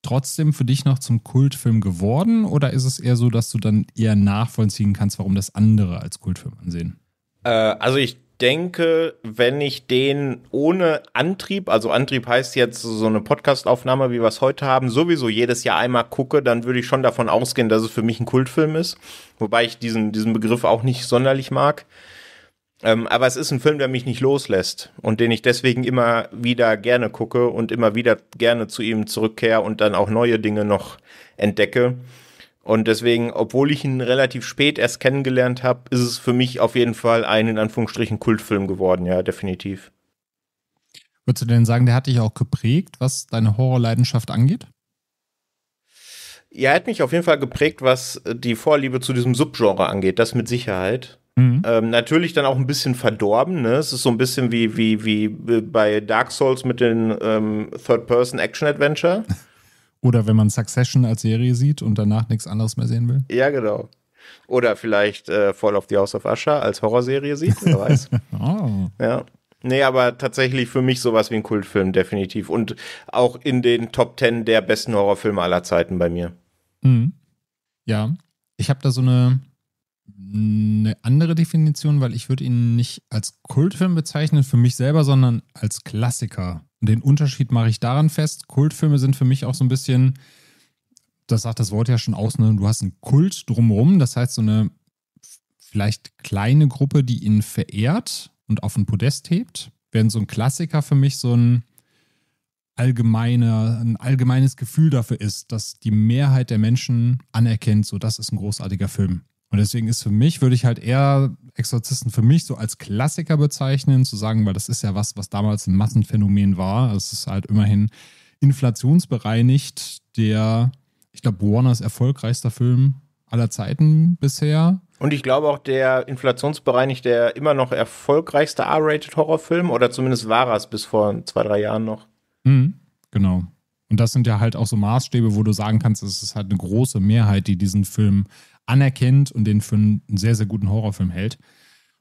trotzdem für dich noch zum Kultfilm geworden oder ist es eher so, dass du dann eher nachvollziehen kannst, warum das andere als Kultfilm ansehen? Äh, also ich denke, wenn ich den ohne Antrieb, also Antrieb heißt jetzt so eine Podcastaufnahme, wie wir es heute haben, sowieso jedes Jahr einmal gucke, dann würde ich schon davon ausgehen, dass es für mich ein Kultfilm ist. Wobei ich diesen, diesen Begriff auch nicht sonderlich mag. Ähm, aber es ist ein Film, der mich nicht loslässt und den ich deswegen immer wieder gerne gucke und immer wieder gerne zu ihm zurückkehre und dann auch neue Dinge noch entdecke. Und deswegen, obwohl ich ihn relativ spät erst kennengelernt habe, ist es für mich auf jeden Fall ein in Anführungsstrichen Kultfilm geworden, ja, definitiv. Würdest du denn sagen, der hat dich auch geprägt, was deine Horrorleidenschaft angeht? Ja, er hat mich auf jeden Fall geprägt, was die Vorliebe zu diesem Subgenre angeht, das mit Sicherheit. Mhm. Ähm, natürlich dann auch ein bisschen verdorben. Ne? Es ist so ein bisschen wie, wie, wie äh, bei Dark Souls mit den ähm, Third-Person-Action-Adventure. Oder wenn man Succession als Serie sieht und danach nichts anderes mehr sehen will. Ja, genau. Oder vielleicht äh, Fall of the House of Usher als Horrorserie sieht, wer weiß. oh. Ja. Nee, aber tatsächlich für mich sowas wie ein Kultfilm, definitiv. Und auch in den Top 10 der besten Horrorfilme aller Zeiten bei mir. Mhm. Ja, ich habe da so eine, eine andere Definition, weil ich würde ihn nicht als Kultfilm bezeichnen für mich selber, sondern als Klassiker und den Unterschied mache ich daran fest. Kultfilme sind für mich auch so ein bisschen, das sagt das Wort ja schon aus, ne? du hast einen Kult drumherum. Das heißt, so eine vielleicht kleine Gruppe, die ihn verehrt und auf ein Podest hebt. Während so ein Klassiker für mich so ein allgemeiner, ein allgemeines Gefühl dafür ist, dass die Mehrheit der Menschen anerkennt, so das ist ein großartiger Film. Und deswegen ist für mich, würde ich halt eher Exorzisten für mich so als Klassiker bezeichnen, zu sagen, weil das ist ja was, was damals ein Massenphänomen war. Es ist halt immerhin inflationsbereinigt der, ich glaube, Warners erfolgreichster Film aller Zeiten bisher. Und ich glaube auch der inflationsbereinigt der immer noch erfolgreichste R-rated Horrorfilm oder zumindest war es bis vor zwei, drei Jahren noch. Mhm, genau. Und das sind ja halt auch so Maßstäbe, wo du sagen kannst, es ist halt eine große Mehrheit, die diesen Film anerkennt und den für einen sehr, sehr guten Horrorfilm hält.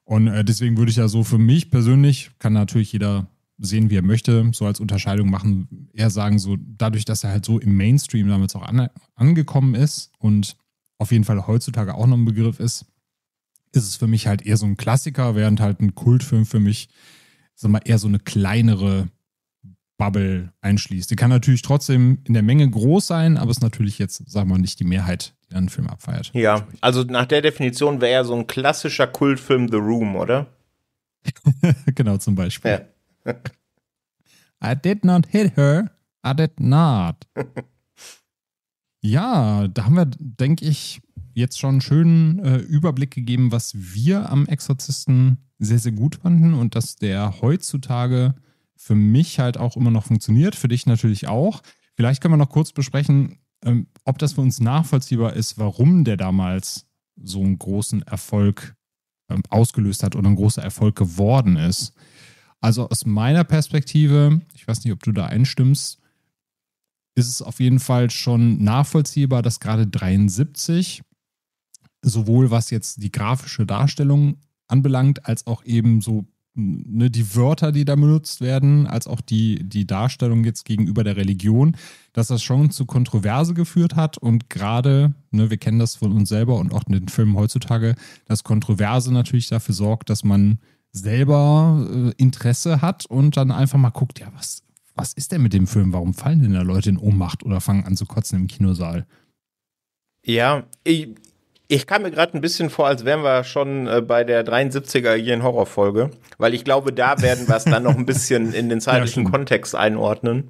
Und äh, deswegen würde ich ja so für mich persönlich, kann natürlich jeder sehen, wie er möchte, so als Unterscheidung machen, eher sagen, so dadurch, dass er halt so im Mainstream damals auch an, angekommen ist und auf jeden Fall heutzutage auch noch ein Begriff ist, ist es für mich halt eher so ein Klassiker, während halt ein Kultfilm für mich, sag mal, eher so eine kleinere Bubble einschließt. Die kann natürlich trotzdem in der Menge groß sein, aber ist natürlich jetzt, sagen wir mal, nicht die Mehrheit einen Film abfeiert. Ja, also nach der Definition wäre ja so ein klassischer Kultfilm The Room, oder? genau, zum Beispiel. Ja. I did not hit her, I did not. ja, da haben wir, denke ich, jetzt schon einen schönen äh, Überblick gegeben, was wir am Exorzisten sehr, sehr gut fanden und dass der heutzutage für mich halt auch immer noch funktioniert, für dich natürlich auch. Vielleicht können wir noch kurz besprechen, ähm, ob das für uns nachvollziehbar ist, warum der damals so einen großen Erfolg ähm, ausgelöst hat oder ein großer Erfolg geworden ist. Also aus meiner Perspektive, ich weiß nicht, ob du da einstimmst, ist es auf jeden Fall schon nachvollziehbar, dass gerade 73, sowohl was jetzt die grafische Darstellung anbelangt, als auch eben so ne, die Wörter, die da benutzt werden, als auch die, die Darstellung jetzt gegenüber der Religion, dass das schon zu Kontroverse geführt hat. Und gerade, ne, wir kennen das von uns selber und auch in den Filmen heutzutage, dass Kontroverse natürlich dafür sorgt, dass man selber äh, Interesse hat und dann einfach mal guckt, ja, was, was ist denn mit dem Film? Warum fallen denn da Leute in Ohnmacht oder fangen an zu kotzen im Kinosaal? Ja, ich, ich kam mir gerade ein bisschen vor, als wären wir schon äh, bei der 73er Jen Horror Folge, weil ich glaube, da werden wir es dann noch ein bisschen in den zeitlichen ja, Kontext einordnen.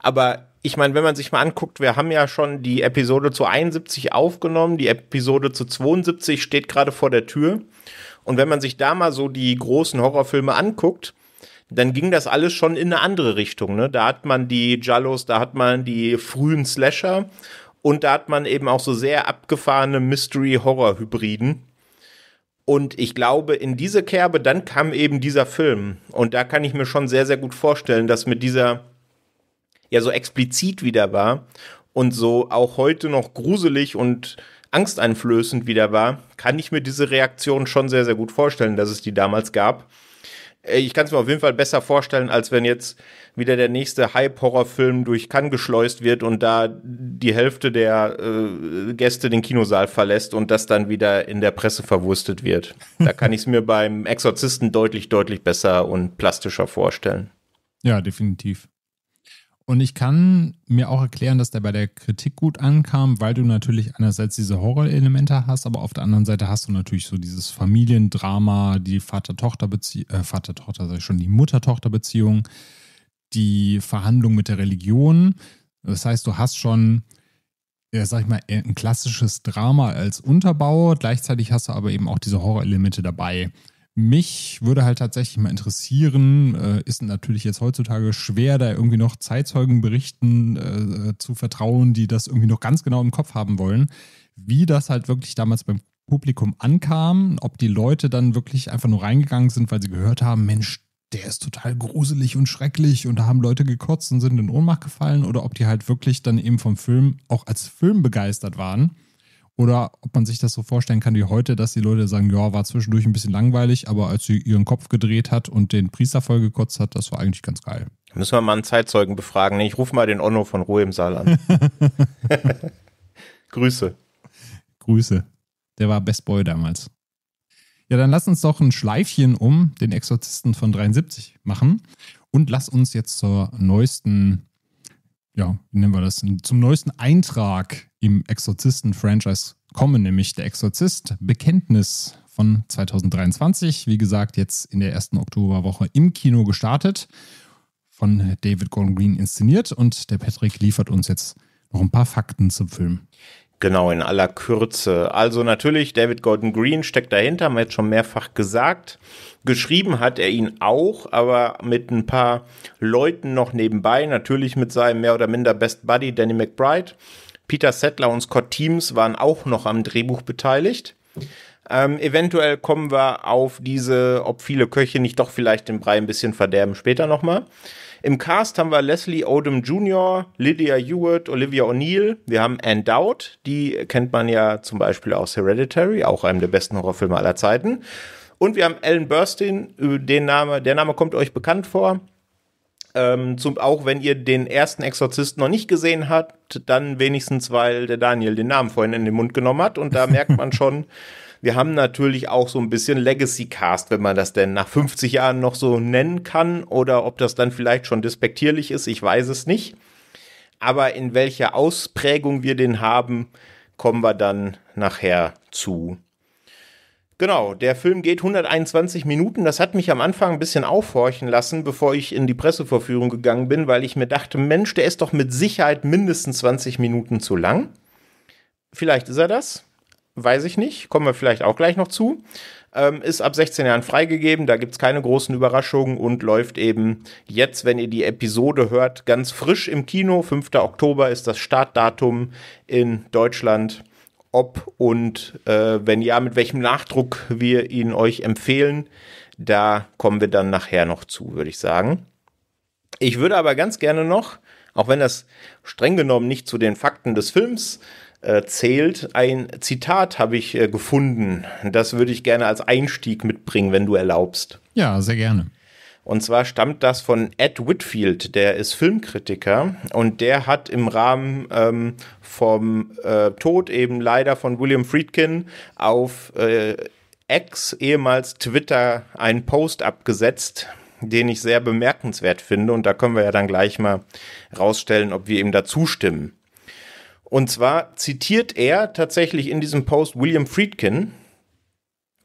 Aber ich meine, wenn man sich mal anguckt, wir haben ja schon die Episode zu 71 aufgenommen, die Episode zu 72 steht gerade vor der Tür. Und wenn man sich da mal so die großen Horrorfilme anguckt, dann ging das alles schon in eine andere Richtung. Ne? Da hat man die Jallos, da hat man die frühen Slasher und da hat man eben auch so sehr abgefahrene Mystery-Horror-Hybriden. Und ich glaube, in diese Kerbe, dann kam eben dieser Film. Und da kann ich mir schon sehr, sehr gut vorstellen, dass mit dieser ja so explizit wieder war und so auch heute noch gruselig und angsteinflößend wieder war, kann ich mir diese Reaktion schon sehr, sehr gut vorstellen, dass es die damals gab ich kann es mir auf jeden Fall besser vorstellen, als wenn jetzt wieder der nächste Hype-Horrorfilm durch Cannes geschleust wird und da die Hälfte der äh, Gäste den Kinosaal verlässt und das dann wieder in der Presse verwurstet wird. Da kann ich es mir beim Exorzisten deutlich, deutlich besser und plastischer vorstellen. Ja, definitiv. Und ich kann mir auch erklären, dass der bei der Kritik gut ankam, weil du natürlich einerseits diese Horror-Elemente hast, aber auf der anderen Seite hast du natürlich so dieses Familiendrama, die Vater-Tochter-Beziehung, äh, Vater-Tochter, sag ich schon, die Mutter-Tochter-Beziehung, die Verhandlung mit der Religion. Das heißt, du hast schon, ja, sag ich mal, ein klassisches Drama als Unterbau. Gleichzeitig hast du aber eben auch diese Horror-Elemente dabei. Mich würde halt tatsächlich mal interessieren, äh, ist natürlich jetzt heutzutage schwer, da irgendwie noch Zeitzeugenberichten äh, äh, zu vertrauen, die das irgendwie noch ganz genau im Kopf haben wollen, wie das halt wirklich damals beim Publikum ankam, ob die Leute dann wirklich einfach nur reingegangen sind, weil sie gehört haben, Mensch, der ist total gruselig und schrecklich und da haben Leute gekotzt und sind in Ohnmacht gefallen oder ob die halt wirklich dann eben vom Film auch als Film begeistert waren. Oder ob man sich das so vorstellen kann wie heute, dass die Leute sagen, ja, war zwischendurch ein bisschen langweilig, aber als sie ihren Kopf gedreht hat und den Priester vollgekotzt hat, das war eigentlich ganz geil. Müssen wir mal einen Zeitzeugen befragen. Ich rufe mal den Onno von Ruhe im Saal an. Grüße. Grüße. Der war Best Boy damals. Ja, dann lass uns doch ein Schleifchen um den Exorzisten von 73 machen und lass uns jetzt zur neuesten, ja, wie nennen wir das, zum neuesten Eintrag im Exorzisten-Franchise kommen, nämlich Der Exorzist Bekenntnis von 2023. Wie gesagt, jetzt in der ersten Oktoberwoche im Kino gestartet, von David Gordon Green inszeniert und der Patrick liefert uns jetzt noch ein paar Fakten zum Film. Genau, in aller Kürze. Also natürlich, David Gordon Green steckt dahinter, haben wir jetzt schon mehrfach gesagt. Geschrieben hat er ihn auch, aber mit ein paar Leuten noch nebenbei. Natürlich mit seinem mehr oder minder Best Buddy Danny McBride. Peter Settler und Scott Teams waren auch noch am Drehbuch beteiligt. Ähm, eventuell kommen wir auf diese, ob viele Köche nicht doch vielleicht den Brei ein bisschen verderben, später nochmal. Im Cast haben wir Leslie Odom Jr., Lydia Hewitt, Olivia O'Neill. Wir haben Anne Dowd, die kennt man ja zum Beispiel aus Hereditary, auch einem der besten Horrorfilme aller Zeiten. Und wir haben Alan Burstyn, äh, den Name, der Name kommt euch bekannt vor. Ähm, zum, auch wenn ihr den ersten Exorzisten noch nicht gesehen habt, dann wenigstens, weil der Daniel den Namen vorhin in den Mund genommen hat. Und da merkt man schon, wir haben natürlich auch so ein bisschen Legacy Cast, wenn man das denn nach 50 Jahren noch so nennen kann. Oder ob das dann vielleicht schon despektierlich ist, ich weiß es nicht. Aber in welcher Ausprägung wir den haben, kommen wir dann nachher zu. Genau, der Film geht 121 Minuten. Das hat mich am Anfang ein bisschen aufhorchen lassen, bevor ich in die Pressevorführung gegangen bin, weil ich mir dachte, Mensch, der ist doch mit Sicherheit mindestens 20 Minuten zu lang. Vielleicht ist er das, weiß ich nicht, kommen wir vielleicht auch gleich noch zu. Ähm, ist ab 16 Jahren freigegeben, da gibt es keine großen Überraschungen und läuft eben jetzt, wenn ihr die Episode hört, ganz frisch im Kino. 5. Oktober ist das Startdatum in Deutschland ob und äh, wenn ja, mit welchem Nachdruck wir ihn euch empfehlen. Da kommen wir dann nachher noch zu, würde ich sagen. Ich würde aber ganz gerne noch, auch wenn das streng genommen nicht zu den Fakten des Films äh, zählt, ein Zitat habe ich äh, gefunden. Das würde ich gerne als Einstieg mitbringen, wenn du erlaubst. Ja, sehr gerne. Und zwar stammt das von Ed Whitfield, der ist Filmkritiker und der hat im Rahmen ähm, vom äh, Tod eben leider von William Friedkin auf äh, Ex, ehemals Twitter, einen Post abgesetzt, den ich sehr bemerkenswert finde. Und da können wir ja dann gleich mal rausstellen, ob wir ihm dazu stimmen. Und zwar zitiert er tatsächlich in diesem Post William Friedkin.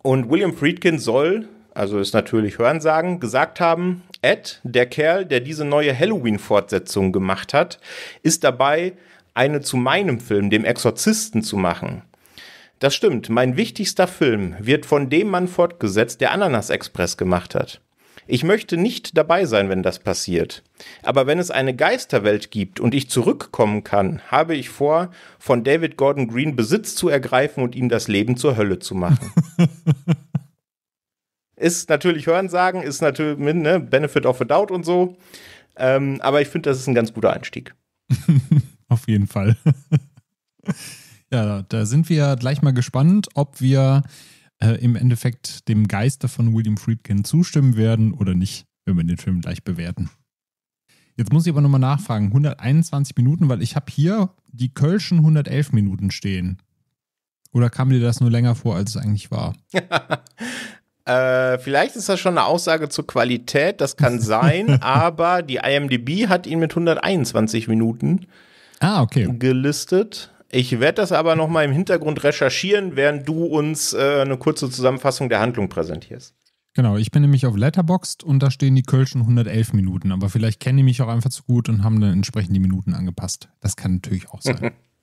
Und William Friedkin soll also ist natürlich Hörensagen, gesagt haben, Ed, der Kerl, der diese neue Halloween-Fortsetzung gemacht hat, ist dabei, eine zu meinem Film, dem Exorzisten, zu machen. Das stimmt, mein wichtigster Film wird von dem Mann fortgesetzt, der Ananas Express gemacht hat. Ich möchte nicht dabei sein, wenn das passiert. Aber wenn es eine Geisterwelt gibt und ich zurückkommen kann, habe ich vor, von David Gordon Green Besitz zu ergreifen und ihm das Leben zur Hölle zu machen. Ist natürlich Hörensagen, ist natürlich mit ne, Benefit of a Doubt und so. Ähm, aber ich finde, das ist ein ganz guter Einstieg. Auf jeden Fall. ja, da sind wir gleich mal gespannt, ob wir äh, im Endeffekt dem Geiste von William Friedkin zustimmen werden oder nicht, wenn wir den Film gleich bewerten. Jetzt muss ich aber nochmal nachfragen, 121 Minuten, weil ich habe hier die Kölschen 111 Minuten stehen. Oder kam dir das nur länger vor, als es eigentlich war? Äh, vielleicht ist das schon eine Aussage zur Qualität, das kann sein, aber die IMDb hat ihn mit 121 Minuten ah, okay. gelistet. Ich werde das aber nochmal im Hintergrund recherchieren, während du uns äh, eine kurze Zusammenfassung der Handlung präsentierst. Genau, ich bin nämlich auf Letterboxd und da stehen die Kölschen 111 Minuten, aber vielleicht kennen die mich auch einfach zu gut und haben dann entsprechend die Minuten angepasst. Das kann natürlich auch sein.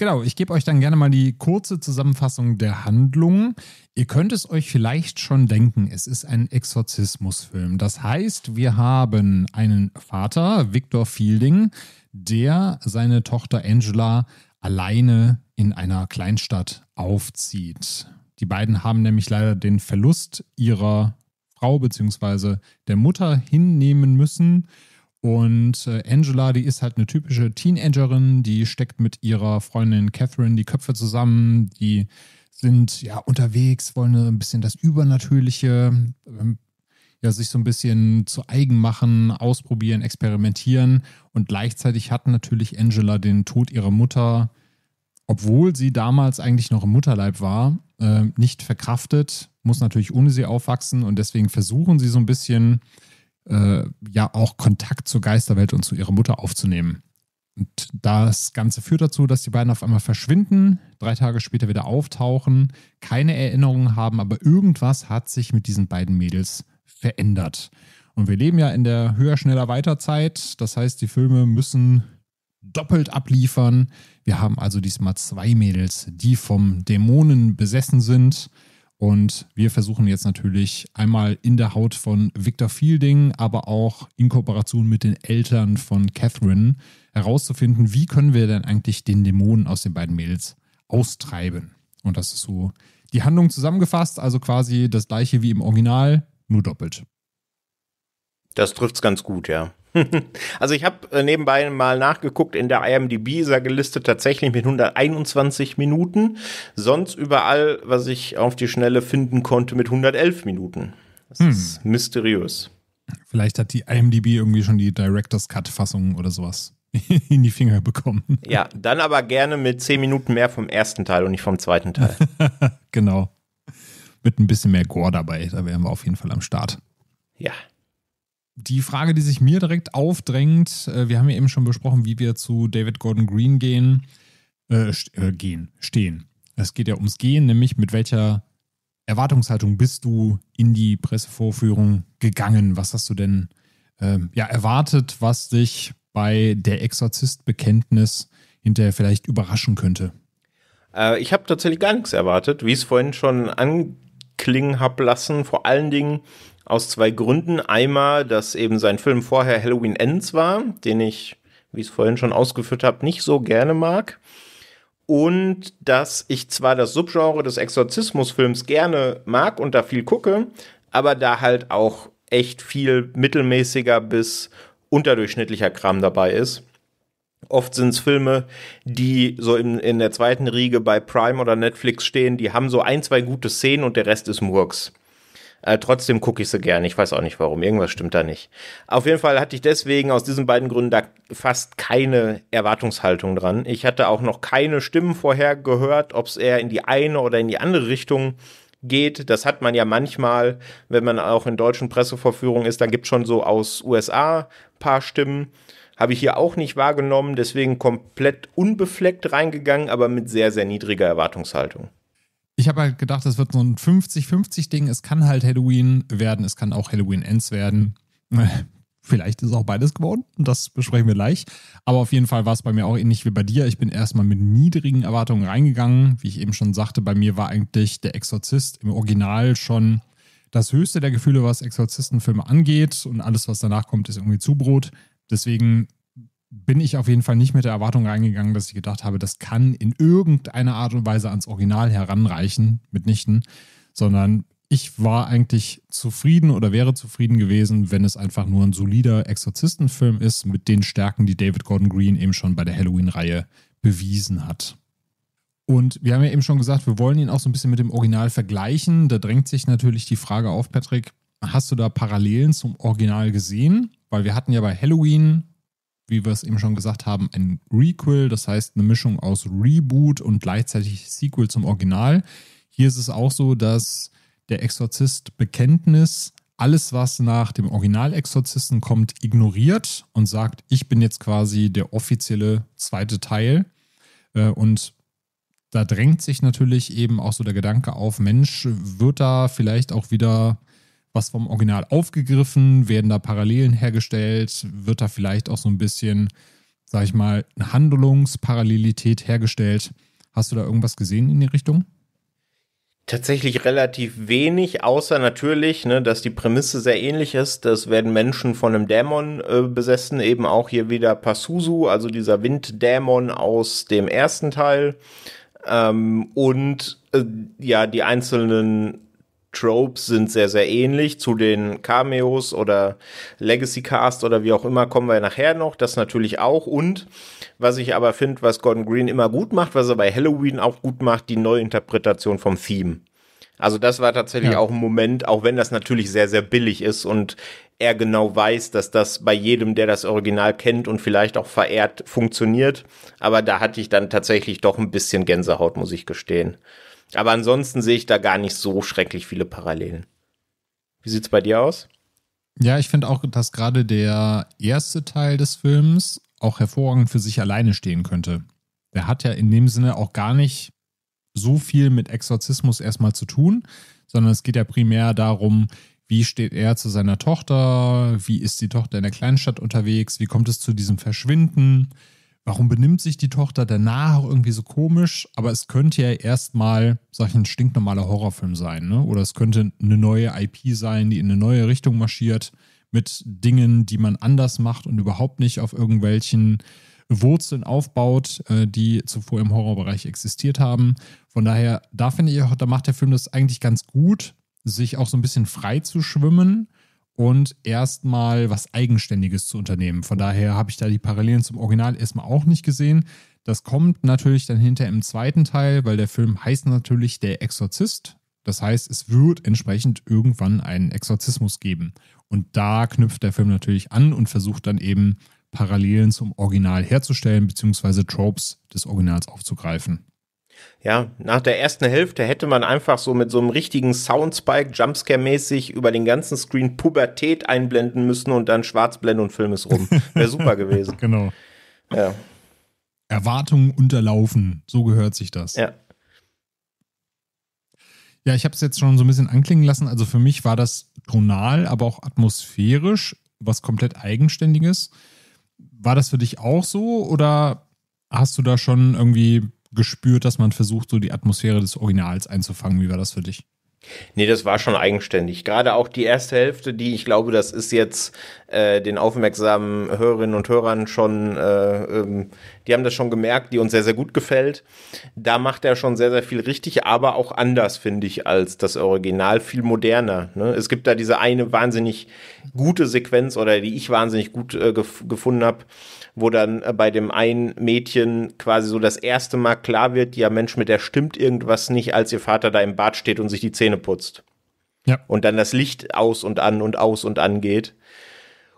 Genau, ich gebe euch dann gerne mal die kurze Zusammenfassung der Handlung. Ihr könnt es euch vielleicht schon denken, es ist ein Exorzismusfilm. Das heißt, wir haben einen Vater, Victor Fielding, der seine Tochter Angela alleine in einer Kleinstadt aufzieht. Die beiden haben nämlich leider den Verlust ihrer Frau bzw. der Mutter hinnehmen müssen und äh, Angela, die ist halt eine typische Teenagerin, die steckt mit ihrer Freundin Catherine die Köpfe zusammen, die sind ja unterwegs, wollen ein bisschen das Übernatürliche, ähm, ja, sich so ein bisschen zu eigen machen, ausprobieren, experimentieren. Und gleichzeitig hat natürlich Angela den Tod ihrer Mutter, obwohl sie damals eigentlich noch im Mutterleib war, äh, nicht verkraftet, muss natürlich ohne sie aufwachsen und deswegen versuchen sie so ein bisschen äh, ja auch Kontakt zur Geisterwelt und zu ihrer Mutter aufzunehmen. Und das Ganze führt dazu, dass die beiden auf einmal verschwinden, drei Tage später wieder auftauchen, keine Erinnerungen haben, aber irgendwas hat sich mit diesen beiden Mädels verändert. Und wir leben ja in der höher, schneller, weiter Zeit. Das heißt, die Filme müssen doppelt abliefern. Wir haben also diesmal zwei Mädels, die vom Dämonen besessen sind und wir versuchen jetzt natürlich einmal in der Haut von Victor Fielding, aber auch in Kooperation mit den Eltern von Catherine herauszufinden, wie können wir denn eigentlich den Dämonen aus den beiden Mädels austreiben. Und das ist so die Handlung zusammengefasst, also quasi das gleiche wie im Original, nur doppelt. Das trifft es ganz gut, ja. Also ich habe äh, nebenbei mal nachgeguckt, in der IMDb ist er gelistet tatsächlich mit 121 Minuten, sonst überall, was ich auf die Schnelle finden konnte, mit 111 Minuten. Das hm. ist mysteriös. Vielleicht hat die IMDb irgendwie schon die Director's Cut-Fassung oder sowas in die Finger bekommen. Ja, dann aber gerne mit 10 Minuten mehr vom ersten Teil und nicht vom zweiten Teil. genau. Mit ein bisschen mehr Gore dabei, da wären wir auf jeden Fall am Start. Ja die Frage, die sich mir direkt aufdrängt, äh, wir haben ja eben schon besprochen, wie wir zu David Gordon Green gehen, äh, äh, gehen, stehen. Es geht ja ums Gehen, nämlich mit welcher Erwartungshaltung bist du in die Pressevorführung gegangen? Was hast du denn ähm, ja, erwartet, was dich bei der Exorzist-Bekenntnis hinterher vielleicht überraschen könnte? Äh, ich habe tatsächlich gar nichts erwartet, wie ich es vorhin schon anklingen habe lassen. Vor allen Dingen aus zwei Gründen. Einmal, dass eben sein Film vorher Halloween Ends war, den ich, wie ich es vorhin schon ausgeführt habe, nicht so gerne mag. Und dass ich zwar das Subgenre des Exorzismusfilms gerne mag und da viel gucke, aber da halt auch echt viel mittelmäßiger bis unterdurchschnittlicher Kram dabei ist. Oft sind es Filme, die so in, in der zweiten Riege bei Prime oder Netflix stehen, die haben so ein, zwei gute Szenen und der Rest ist Murks. Äh, trotzdem gucke ich sie gerne. Ich weiß auch nicht warum. Irgendwas stimmt da nicht. Auf jeden Fall hatte ich deswegen aus diesen beiden Gründen da fast keine Erwartungshaltung dran. Ich hatte auch noch keine Stimmen vorher gehört, ob es eher in die eine oder in die andere Richtung geht. Das hat man ja manchmal, wenn man auch in deutschen Pressevorführungen ist, dann gibt es schon so aus USA ein paar Stimmen. Habe ich hier auch nicht wahrgenommen, deswegen komplett unbefleckt reingegangen, aber mit sehr, sehr niedriger Erwartungshaltung ich habe halt gedacht, das wird so ein 50-50-Ding. Es kann halt Halloween werden, es kann auch Halloween Ends werden. Vielleicht ist es auch beides geworden. Das besprechen wir gleich. Aber auf jeden Fall war es bei mir auch ähnlich wie bei dir. Ich bin erstmal mit niedrigen Erwartungen reingegangen. Wie ich eben schon sagte, bei mir war eigentlich der Exorzist im Original schon das höchste der Gefühle, was Exorzistenfilme angeht. Und alles, was danach kommt, ist irgendwie Zubrot. Deswegen bin ich auf jeden Fall nicht mit der Erwartung reingegangen, dass ich gedacht habe, das kann in irgendeiner Art und Weise ans Original heranreichen, mitnichten, sondern ich war eigentlich zufrieden oder wäre zufrieden gewesen, wenn es einfach nur ein solider Exorzistenfilm ist mit den Stärken, die David Gordon Green eben schon bei der Halloween-Reihe bewiesen hat. Und wir haben ja eben schon gesagt, wir wollen ihn auch so ein bisschen mit dem Original vergleichen. Da drängt sich natürlich die Frage auf, Patrick, hast du da Parallelen zum Original gesehen? Weil wir hatten ja bei Halloween wie wir es eben schon gesagt haben, ein Requel, das heißt eine Mischung aus Reboot und gleichzeitig Sequel zum Original. Hier ist es auch so, dass der Exorzist Bekenntnis alles, was nach dem Original-Exorzisten kommt, ignoriert und sagt, ich bin jetzt quasi der offizielle zweite Teil. Äh, und da drängt sich natürlich eben auch so der Gedanke auf, Mensch, wird da vielleicht auch wieder was vom Original aufgegriffen? Werden da Parallelen hergestellt? Wird da vielleicht auch so ein bisschen, sag ich mal, eine Handlungsparallelität hergestellt? Hast du da irgendwas gesehen in die Richtung? Tatsächlich relativ wenig, außer natürlich, ne, dass die Prämisse sehr ähnlich ist. Das werden Menschen von einem Dämon äh, besessen, eben auch hier wieder Pasusu, also dieser Winddämon aus dem ersten Teil. Ähm, und äh, ja, die einzelnen Tropes sind sehr, sehr ähnlich. Zu den Cameos oder Legacy Cast oder wie auch immer kommen wir nachher noch. Das natürlich auch. Und was ich aber finde, was Gordon Green immer gut macht, was er bei Halloween auch gut macht, die Neuinterpretation vom Theme. Also das war tatsächlich ja. auch ein Moment, auch wenn das natürlich sehr, sehr billig ist und er genau weiß, dass das bei jedem, der das Original kennt und vielleicht auch verehrt, funktioniert. Aber da hatte ich dann tatsächlich doch ein bisschen Gänsehaut, muss ich gestehen. Aber ansonsten sehe ich da gar nicht so schrecklich viele Parallelen. Wie sieht es bei dir aus? Ja, ich finde auch, dass gerade der erste Teil des Films auch hervorragend für sich alleine stehen könnte. Der hat ja in dem Sinne auch gar nicht so viel mit Exorzismus erstmal zu tun, sondern es geht ja primär darum, wie steht er zu seiner Tochter, wie ist die Tochter in der Kleinstadt unterwegs, wie kommt es zu diesem Verschwinden, warum benimmt sich die Tochter danach irgendwie so komisch? Aber es könnte ja erstmal, sag ich, ein stinknormaler Horrorfilm sein, ne? Oder es könnte eine neue IP sein, die in eine neue Richtung marschiert, mit Dingen, die man anders macht und überhaupt nicht auf irgendwelchen Wurzeln aufbaut, äh, die zuvor im Horrorbereich existiert haben. Von daher, da finde ich da macht der Film das eigentlich ganz gut, sich auch so ein bisschen frei zu schwimmen und erstmal was Eigenständiges zu unternehmen. Von daher habe ich da die Parallelen zum Original erstmal auch nicht gesehen. Das kommt natürlich dann hinter im zweiten Teil, weil der Film heißt natürlich Der Exorzist. Das heißt, es wird entsprechend irgendwann einen Exorzismus geben. Und da knüpft der Film natürlich an und versucht dann eben Parallelen zum Original herzustellen, beziehungsweise Tropes des Originals aufzugreifen. Ja, nach der ersten Hälfte hätte man einfach so mit so einem richtigen Soundspike, Jumpscare-mäßig über den ganzen Screen Pubertät einblenden müssen und dann Schwarzblende und Film ist rum. Wäre super gewesen. Genau. Ja. Erwartungen unterlaufen, so gehört sich das. Ja. Ja, ich habe es jetzt schon so ein bisschen anklingen lassen. Also für mich war das tonal, aber auch atmosphärisch was komplett eigenständiges. War das für dich auch so oder hast du da schon irgendwie gespürt, dass man versucht, so die Atmosphäre des Originals einzufangen? Wie war das für dich? Nee, das war schon eigenständig. Gerade auch die erste Hälfte, die ich glaube, das ist jetzt äh, den aufmerksamen Hörerinnen und Hörern schon, äh, ähm, die haben das schon gemerkt, die uns sehr, sehr gut gefällt. Da macht er schon sehr, sehr viel richtig, aber auch anders, finde ich, als das Original, viel moderner. Ne? Es gibt da diese eine wahnsinnig gute Sequenz oder die ich wahnsinnig gut äh, gef gefunden habe wo dann äh, bei dem einen Mädchen quasi so das erste Mal klar wird, ja Mensch, mit der stimmt irgendwas nicht, als ihr Vater da im Bad steht und sich die Zähne putzt. Ja. Und dann das Licht aus und an und aus und an geht.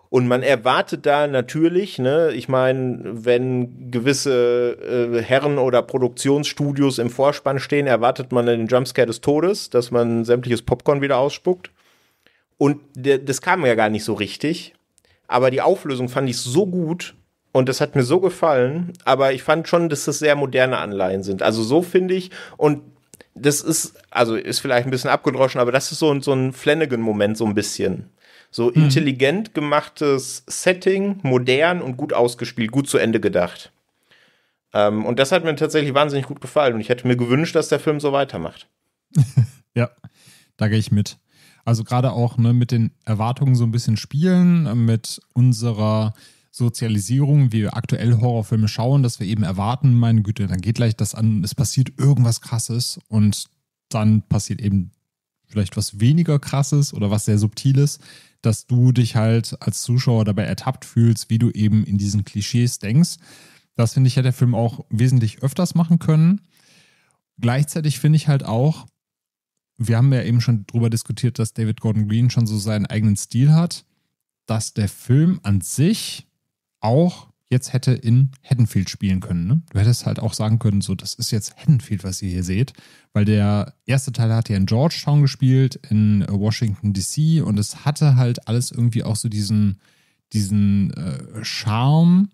Und man erwartet da natürlich, ne, ich meine, wenn gewisse äh, Herren oder Produktionsstudios im Vorspann stehen, erwartet man den Jumpscare des Todes, dass man sämtliches Popcorn wieder ausspuckt. Und das kam ja gar nicht so richtig. Aber die Auflösung fand ich so gut, und das hat mir so gefallen, aber ich fand schon, dass das sehr moderne Anleihen sind. Also so finde ich, und das ist, also ist vielleicht ein bisschen abgedroschen, aber das ist so, so ein Flanagan-Moment so ein bisschen. So hm. intelligent hm. gemachtes Setting, modern und gut ausgespielt, gut zu Ende gedacht. Ähm, und das hat mir tatsächlich wahnsinnig gut gefallen und ich hätte mir gewünscht, dass der Film so weitermacht. ja, da gehe ich mit. Also gerade auch ne, mit den Erwartungen so ein bisschen spielen, mit unserer Sozialisierung, wie wir aktuell Horrorfilme schauen, dass wir eben erwarten, meine Güte, dann geht gleich das an, es passiert irgendwas Krasses und dann passiert eben vielleicht was weniger Krasses oder was sehr Subtiles, dass du dich halt als Zuschauer dabei ertappt fühlst, wie du eben in diesen Klischees denkst. Das finde ich, hätte der Film auch wesentlich öfters machen können. Gleichzeitig finde ich halt auch, wir haben ja eben schon darüber diskutiert, dass David Gordon Green schon so seinen eigenen Stil hat, dass der Film an sich auch jetzt hätte in Haddonfield spielen können. Ne? Du hättest halt auch sagen können, so, das ist jetzt Haddonfield, was ihr hier seht, weil der erste Teil hat ja in Georgetown gespielt, in Washington DC und es hatte halt alles irgendwie auch so diesen, diesen äh, Charme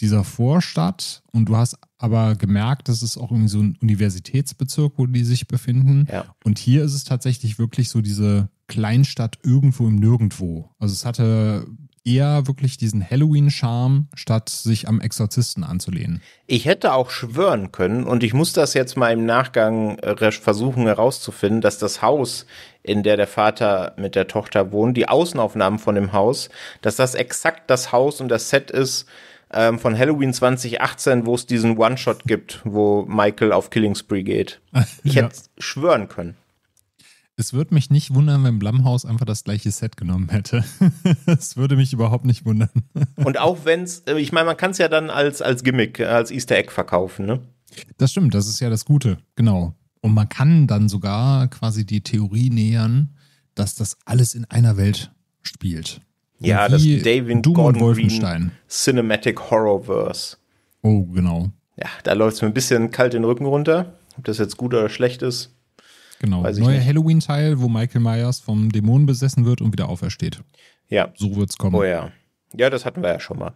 dieser Vorstadt und du hast aber gemerkt, das ist auch irgendwie so ein Universitätsbezirk, wo die sich befinden. Ja. Und hier ist es tatsächlich wirklich so diese Kleinstadt irgendwo im Nirgendwo. Also es hatte eher wirklich diesen Halloween-Charme, statt sich am Exorzisten anzulehnen. Ich hätte auch schwören können, und ich muss das jetzt mal im Nachgang äh, versuchen herauszufinden, dass das Haus, in der der Vater mit der Tochter wohnt, die Außenaufnahmen von dem Haus, dass das exakt das Haus und das Set ist ähm, von Halloween 2018, wo es diesen One-Shot gibt, wo Michael auf Killing Spree geht. Ich ja. hätte schwören können. Es würde mich nicht wundern, wenn Blumhaus einfach das gleiche Set genommen hätte. Es würde mich überhaupt nicht wundern. Und auch wenn es, äh, ich meine, man kann es ja dann als, als Gimmick, äh, als Easter Egg verkaufen, ne? Das stimmt, das ist ja das Gute, genau. Und man kann dann sogar quasi die Theorie nähern, dass das alles in einer Welt spielt. Ja, das David Doom Gordon Wolfenstein. Green Cinematic Horrorverse. Oh, genau. Ja, da läuft es mir ein bisschen kalt den Rücken runter. Ob das jetzt gut oder schlecht ist, Genau, neuer Halloween-Teil, wo Michael Myers vom Dämon besessen wird und wieder aufersteht. Ja. So wird's kommen. Oh ja. Ja, das hatten wir ja schon mal.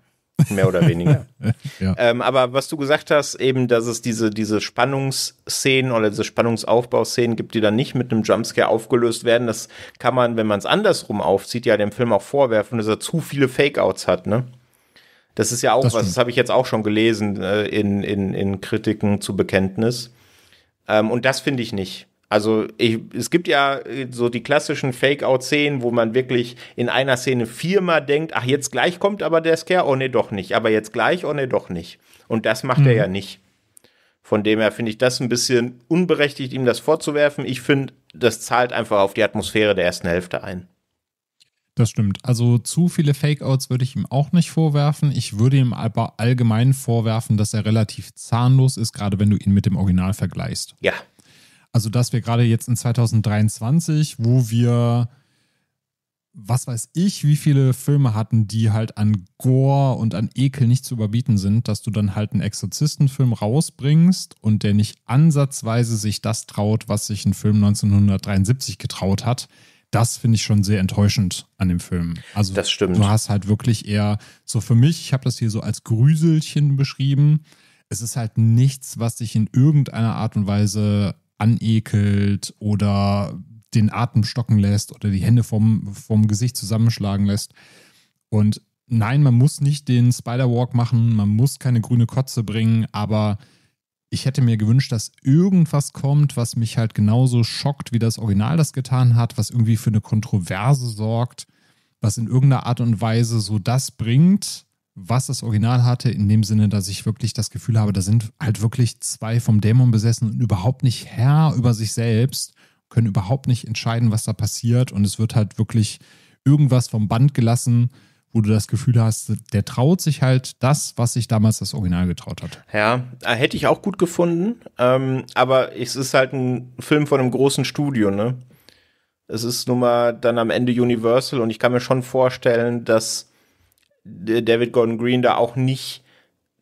Mehr oder weniger. ja. ähm, aber was du gesagt hast, eben, dass es diese, diese Spannungsszenen oder diese Spannungsaufbauszenen gibt, die dann nicht mit einem Jumpscare aufgelöst werden, das kann man, wenn man es andersrum aufzieht, ja dem Film auch vorwerfen, dass er zu viele Fake-Outs hat, ne? Das ist ja auch das was, das habe ich jetzt auch schon gelesen äh, in, in, in Kritiken zu Bekenntnis. Ähm, und das finde ich nicht. Also ich, es gibt ja äh, so die klassischen Fake-Out-Szenen, wo man wirklich in einer Szene viermal denkt, ach jetzt gleich kommt aber der Scare, oh ne doch nicht, aber jetzt gleich, oh ne doch nicht. Und das macht mhm. er ja nicht. Von dem her finde ich das ein bisschen unberechtigt, ihm das vorzuwerfen. Ich finde, das zahlt einfach auf die Atmosphäre der ersten Hälfte ein. Das stimmt. Also zu viele Fake-Outs würde ich ihm auch nicht vorwerfen. Ich würde ihm aber allgemein vorwerfen, dass er relativ zahnlos ist, gerade wenn du ihn mit dem Original vergleichst. Ja, also, dass wir gerade jetzt in 2023, wo wir, was weiß ich, wie viele Filme hatten, die halt an Gore und an Ekel nicht zu überbieten sind, dass du dann halt einen Exorzistenfilm rausbringst und der nicht ansatzweise sich das traut, was sich ein Film 1973 getraut hat das finde ich schon sehr enttäuschend an dem Film. Also das stimmt. du hast halt wirklich eher so für mich, ich habe das hier so als Grüselchen beschrieben. Es ist halt nichts, was dich in irgendeiner Art und Weise anekelt oder den Atem stocken lässt oder die Hände vom, vom Gesicht zusammenschlagen lässt. Und nein, man muss nicht den Spider-Walk machen, man muss keine grüne Kotze bringen, aber ich hätte mir gewünscht, dass irgendwas kommt, was mich halt genauso schockt, wie das Original das getan hat, was irgendwie für eine Kontroverse sorgt, was in irgendeiner Art und Weise so das bringt, was das Original hatte, in dem Sinne, dass ich wirklich das Gefühl habe, da sind halt wirklich zwei vom Dämon besessen und überhaupt nicht Herr über sich selbst, können überhaupt nicht entscheiden, was da passiert und es wird halt wirklich irgendwas vom Band gelassen, wo du das Gefühl hast, der traut sich halt das, was sich damals das Original getraut hat. Ja, äh, hätte ich auch gut gefunden, ähm, aber es ist halt ein Film von einem großen Studio, ne? Es ist nun mal dann am Ende Universal und ich kann mir schon vorstellen, dass David Gordon Green da auch nicht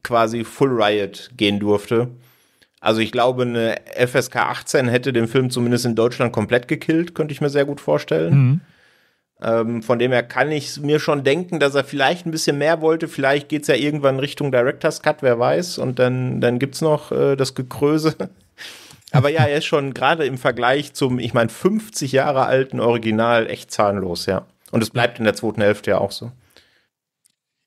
quasi Full Riot gehen durfte. Also ich glaube, eine FSK 18 hätte den Film zumindest in Deutschland komplett gekillt, könnte ich mir sehr gut vorstellen. Mhm. Ähm, von dem her kann ich mir schon denken, dass er vielleicht ein bisschen mehr wollte. Vielleicht geht es ja irgendwann Richtung Director's Cut, wer weiß. Und dann, dann gibt es noch äh, das Gekröse. Aber ja, er ist schon gerade im Vergleich zum, ich meine, 50 Jahre alten Original echt zahnlos, ja. Und es bleibt in der zweiten Hälfte ja auch so.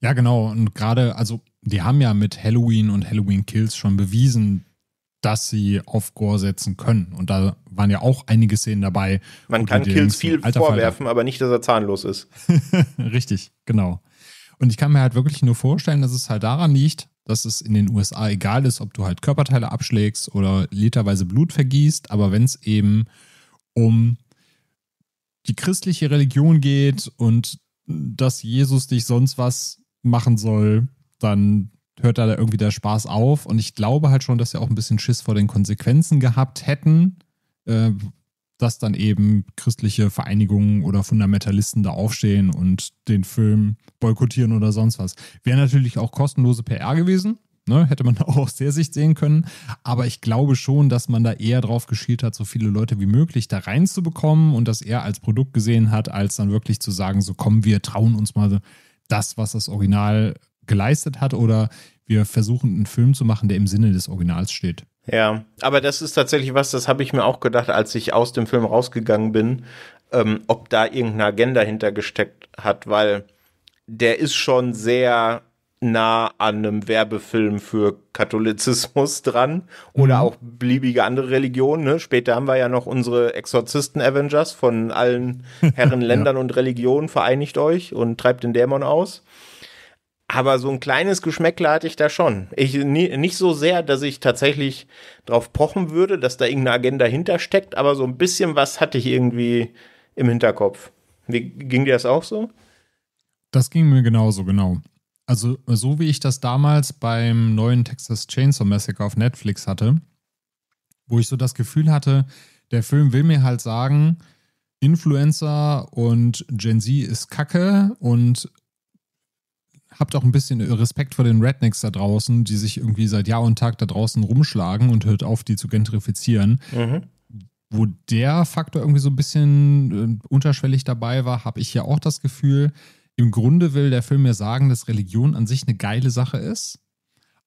Ja, genau. Und gerade, also, die haben ja mit Halloween und Halloween Kills schon bewiesen, dass sie auf Gore setzen können. Und da waren ja auch einige Szenen dabei. Man kann Kills viel Alter, vorwerfen, Alter. aber nicht, dass er zahnlos ist. Richtig, genau. Und ich kann mir halt wirklich nur vorstellen, dass es halt daran liegt, dass es in den USA egal ist, ob du halt Körperteile abschlägst oder literweise Blut vergießt, aber wenn es eben um die christliche Religion geht und dass Jesus dich sonst was machen soll, dann hört da irgendwie der Spaß auf. Und ich glaube halt schon, dass sie auch ein bisschen Schiss vor den Konsequenzen gehabt hätten, äh, dass dann eben christliche Vereinigungen oder Fundamentalisten da aufstehen und den Film boykottieren oder sonst was. Wäre natürlich auch kostenlose PR gewesen. Ne? hätte man auch aus der Sicht sehen können. Aber ich glaube schon, dass man da eher drauf geschielt hat, so viele Leute wie möglich da reinzubekommen und das eher als Produkt gesehen hat, als dann wirklich zu sagen, so kommen wir trauen uns mal das, was das Original geleistet hat, oder wir versuchen einen Film zu machen, der im Sinne des Originals steht. Ja, aber das ist tatsächlich was, das habe ich mir auch gedacht, als ich aus dem Film rausgegangen bin, ähm, ob da irgendeine Agenda hintergesteckt hat, weil der ist schon sehr nah an einem Werbefilm für Katholizismus dran oder mhm. auch beliebige andere Religionen. Ne? Später haben wir ja noch unsere Exorzisten-Avengers von allen Herren, Ländern ja. und Religionen vereinigt euch und treibt den Dämon aus. Aber so ein kleines Geschmäckler hatte ich da schon. Ich, nie, nicht so sehr, dass ich tatsächlich drauf pochen würde, dass da irgendeine Agenda hintersteckt, aber so ein bisschen was hatte ich irgendwie im Hinterkopf. Wie, ging dir das auch so? Das ging mir genauso, genau also so wie ich das damals beim neuen Texas Chainsaw Massacre auf Netflix hatte, wo ich so das Gefühl hatte, der Film will mir halt sagen, Influencer und Gen Z ist Kacke und habt auch ein bisschen Respekt vor den Rednecks da draußen, die sich irgendwie seit Jahr und Tag da draußen rumschlagen und hört auf, die zu gentrifizieren. Mhm. Wo der Faktor irgendwie so ein bisschen äh, unterschwellig dabei war, habe ich ja auch das Gefühl, im Grunde will der Film mir sagen, dass Religion an sich eine geile Sache ist,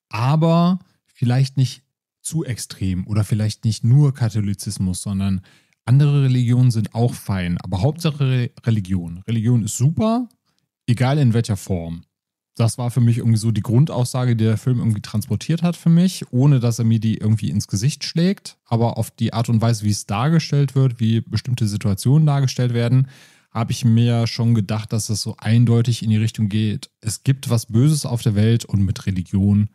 aber vielleicht nicht zu extrem oder vielleicht nicht nur Katholizismus, sondern andere Religionen sind auch fein, aber Hauptsache Religion. Religion ist super, egal in welcher Form. Das war für mich irgendwie so die Grundaussage, die der Film irgendwie transportiert hat für mich, ohne dass er mir die irgendwie ins Gesicht schlägt, aber auf die Art und Weise, wie es dargestellt wird, wie bestimmte Situationen dargestellt werden, habe ich mir schon gedacht, dass das so eindeutig in die Richtung geht. Es gibt was Böses auf der Welt und mit Religion,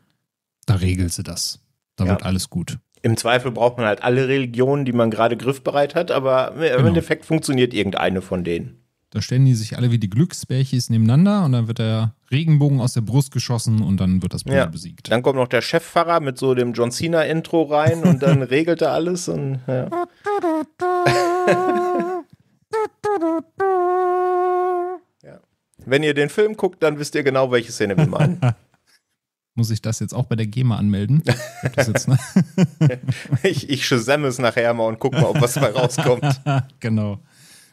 da regelt sie das. Da ja. wird alles gut. Im Zweifel braucht man halt alle Religionen, die man gerade griffbereit hat, aber im genau. Endeffekt funktioniert irgendeine von denen. Da stellen die sich alle wie die Glücksbärchis nebeneinander und dann wird der Regenbogen aus der Brust geschossen und dann wird das Böse ja. besiegt. Dann kommt noch der Chefpfarrer mit so dem John Cena-Intro rein und dann regelt er alles und ja. Ja. Wenn ihr den Film guckt, dann wisst ihr genau, welche Szene wir meinen. Muss ich das jetzt auch bei der GEMA anmelden? Jetzt, ne? ich ich es nachher mal und guck mal, ob was dabei rauskommt. Genau.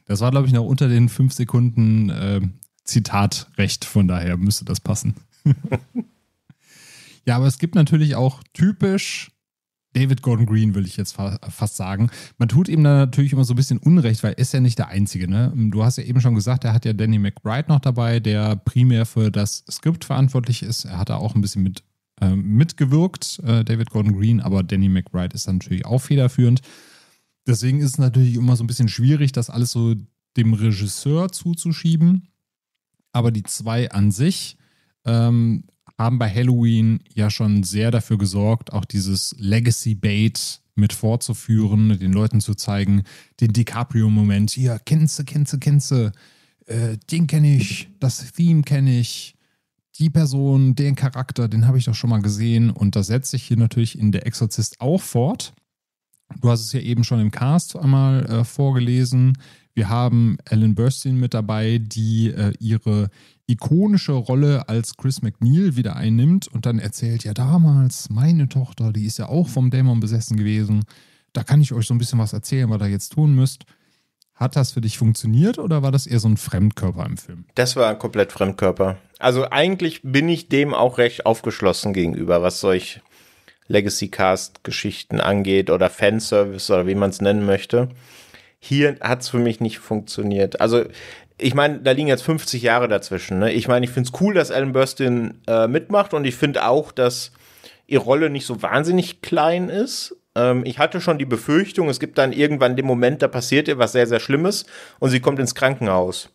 Das war, glaube ich, noch unter den fünf Sekunden äh, Zitatrecht, von daher müsste das passen. ja, aber es gibt natürlich auch typisch David Gordon Green, will ich jetzt fa fast sagen. Man tut ihm da natürlich immer so ein bisschen Unrecht, weil er ist ja nicht der Einzige. Ne? Du hast ja eben schon gesagt, er hat ja Danny McBride noch dabei, der primär für das Skript verantwortlich ist. Er hat da auch ein bisschen mit, äh, mitgewirkt, äh, David Gordon Green, aber Danny McBride ist dann natürlich auch federführend. Deswegen ist es natürlich immer so ein bisschen schwierig, das alles so dem Regisseur zuzuschieben. Aber die zwei an sich ähm, haben bei Halloween ja schon sehr dafür gesorgt, auch dieses Legacy-Bait mit vorzuführen, den Leuten zu zeigen, den DiCaprio-Moment, hier, kennst du, kennst du, kennst du, äh, den kenne ich, das Theme kenne ich, die Person, den Charakter, den habe ich doch schon mal gesehen und das setze ich hier natürlich in Der Exorzist auch fort. Du hast es ja eben schon im Cast einmal äh, vorgelesen. Wir haben Ellen Burstyn mit dabei, die äh, ihre ikonische Rolle als Chris McNeil wieder einnimmt und dann erzählt, ja damals, meine Tochter, die ist ja auch vom Dämon besessen gewesen, da kann ich euch so ein bisschen was erzählen, was ihr jetzt tun müsst. Hat das für dich funktioniert oder war das eher so ein Fremdkörper im Film? Das war komplett Fremdkörper. Also eigentlich bin ich dem auch recht aufgeschlossen gegenüber, was solch Legacy Cast Geschichten angeht oder Fanservice oder wie man es nennen möchte. Hier hat es für mich nicht funktioniert. Also ich meine, da liegen jetzt 50 Jahre dazwischen. Ne? Ich meine, ich finde es cool, dass Alan Burstyn äh, mitmacht und ich finde auch, dass ihre Rolle nicht so wahnsinnig klein ist. Ähm, ich hatte schon die Befürchtung, es gibt dann irgendwann den Moment, da passiert ihr was sehr, sehr Schlimmes und sie kommt ins Krankenhaus.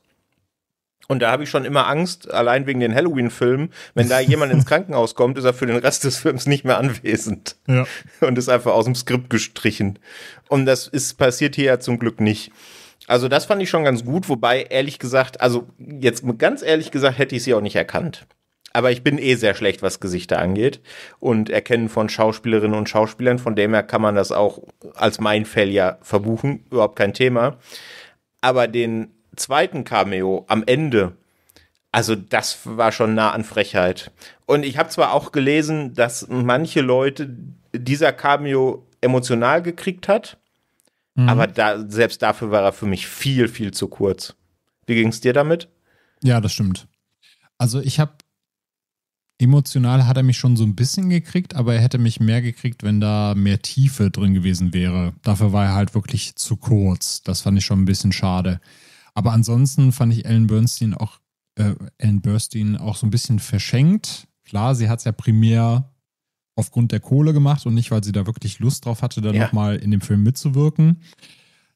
Und da habe ich schon immer Angst, allein wegen den Halloween-Filmen, wenn da jemand ins Krankenhaus kommt, ist er für den Rest des Films nicht mehr anwesend. Ja. Und ist einfach aus dem Skript gestrichen. Und das ist passiert hier ja zum Glück nicht. Also das fand ich schon ganz gut, wobei ehrlich gesagt, also jetzt ganz ehrlich gesagt, hätte ich sie auch nicht erkannt. Aber ich bin eh sehr schlecht, was Gesichter angeht. Und Erkennen von Schauspielerinnen und Schauspielern, von dem her kann man das auch als mein Fell ja verbuchen, überhaupt kein Thema. Aber den zweiten Cameo am Ende, also das war schon nah an Frechheit. Und ich habe zwar auch gelesen, dass manche Leute dieser Cameo emotional gekriegt hat, Mhm. Aber da, selbst dafür war er für mich viel, viel zu kurz. Wie ging es dir damit? Ja, das stimmt. Also ich habe emotional hat er mich schon so ein bisschen gekriegt, aber er hätte mich mehr gekriegt, wenn da mehr Tiefe drin gewesen wäre. Dafür war er halt wirklich zu kurz. Das fand ich schon ein bisschen schade. Aber ansonsten fand ich Ellen Bernstein auch, äh, Ellen Burstein auch so ein bisschen verschenkt. Klar, sie hat es ja primär aufgrund der Kohle gemacht und nicht, weil sie da wirklich Lust drauf hatte, dann ja. nochmal in dem Film mitzuwirken.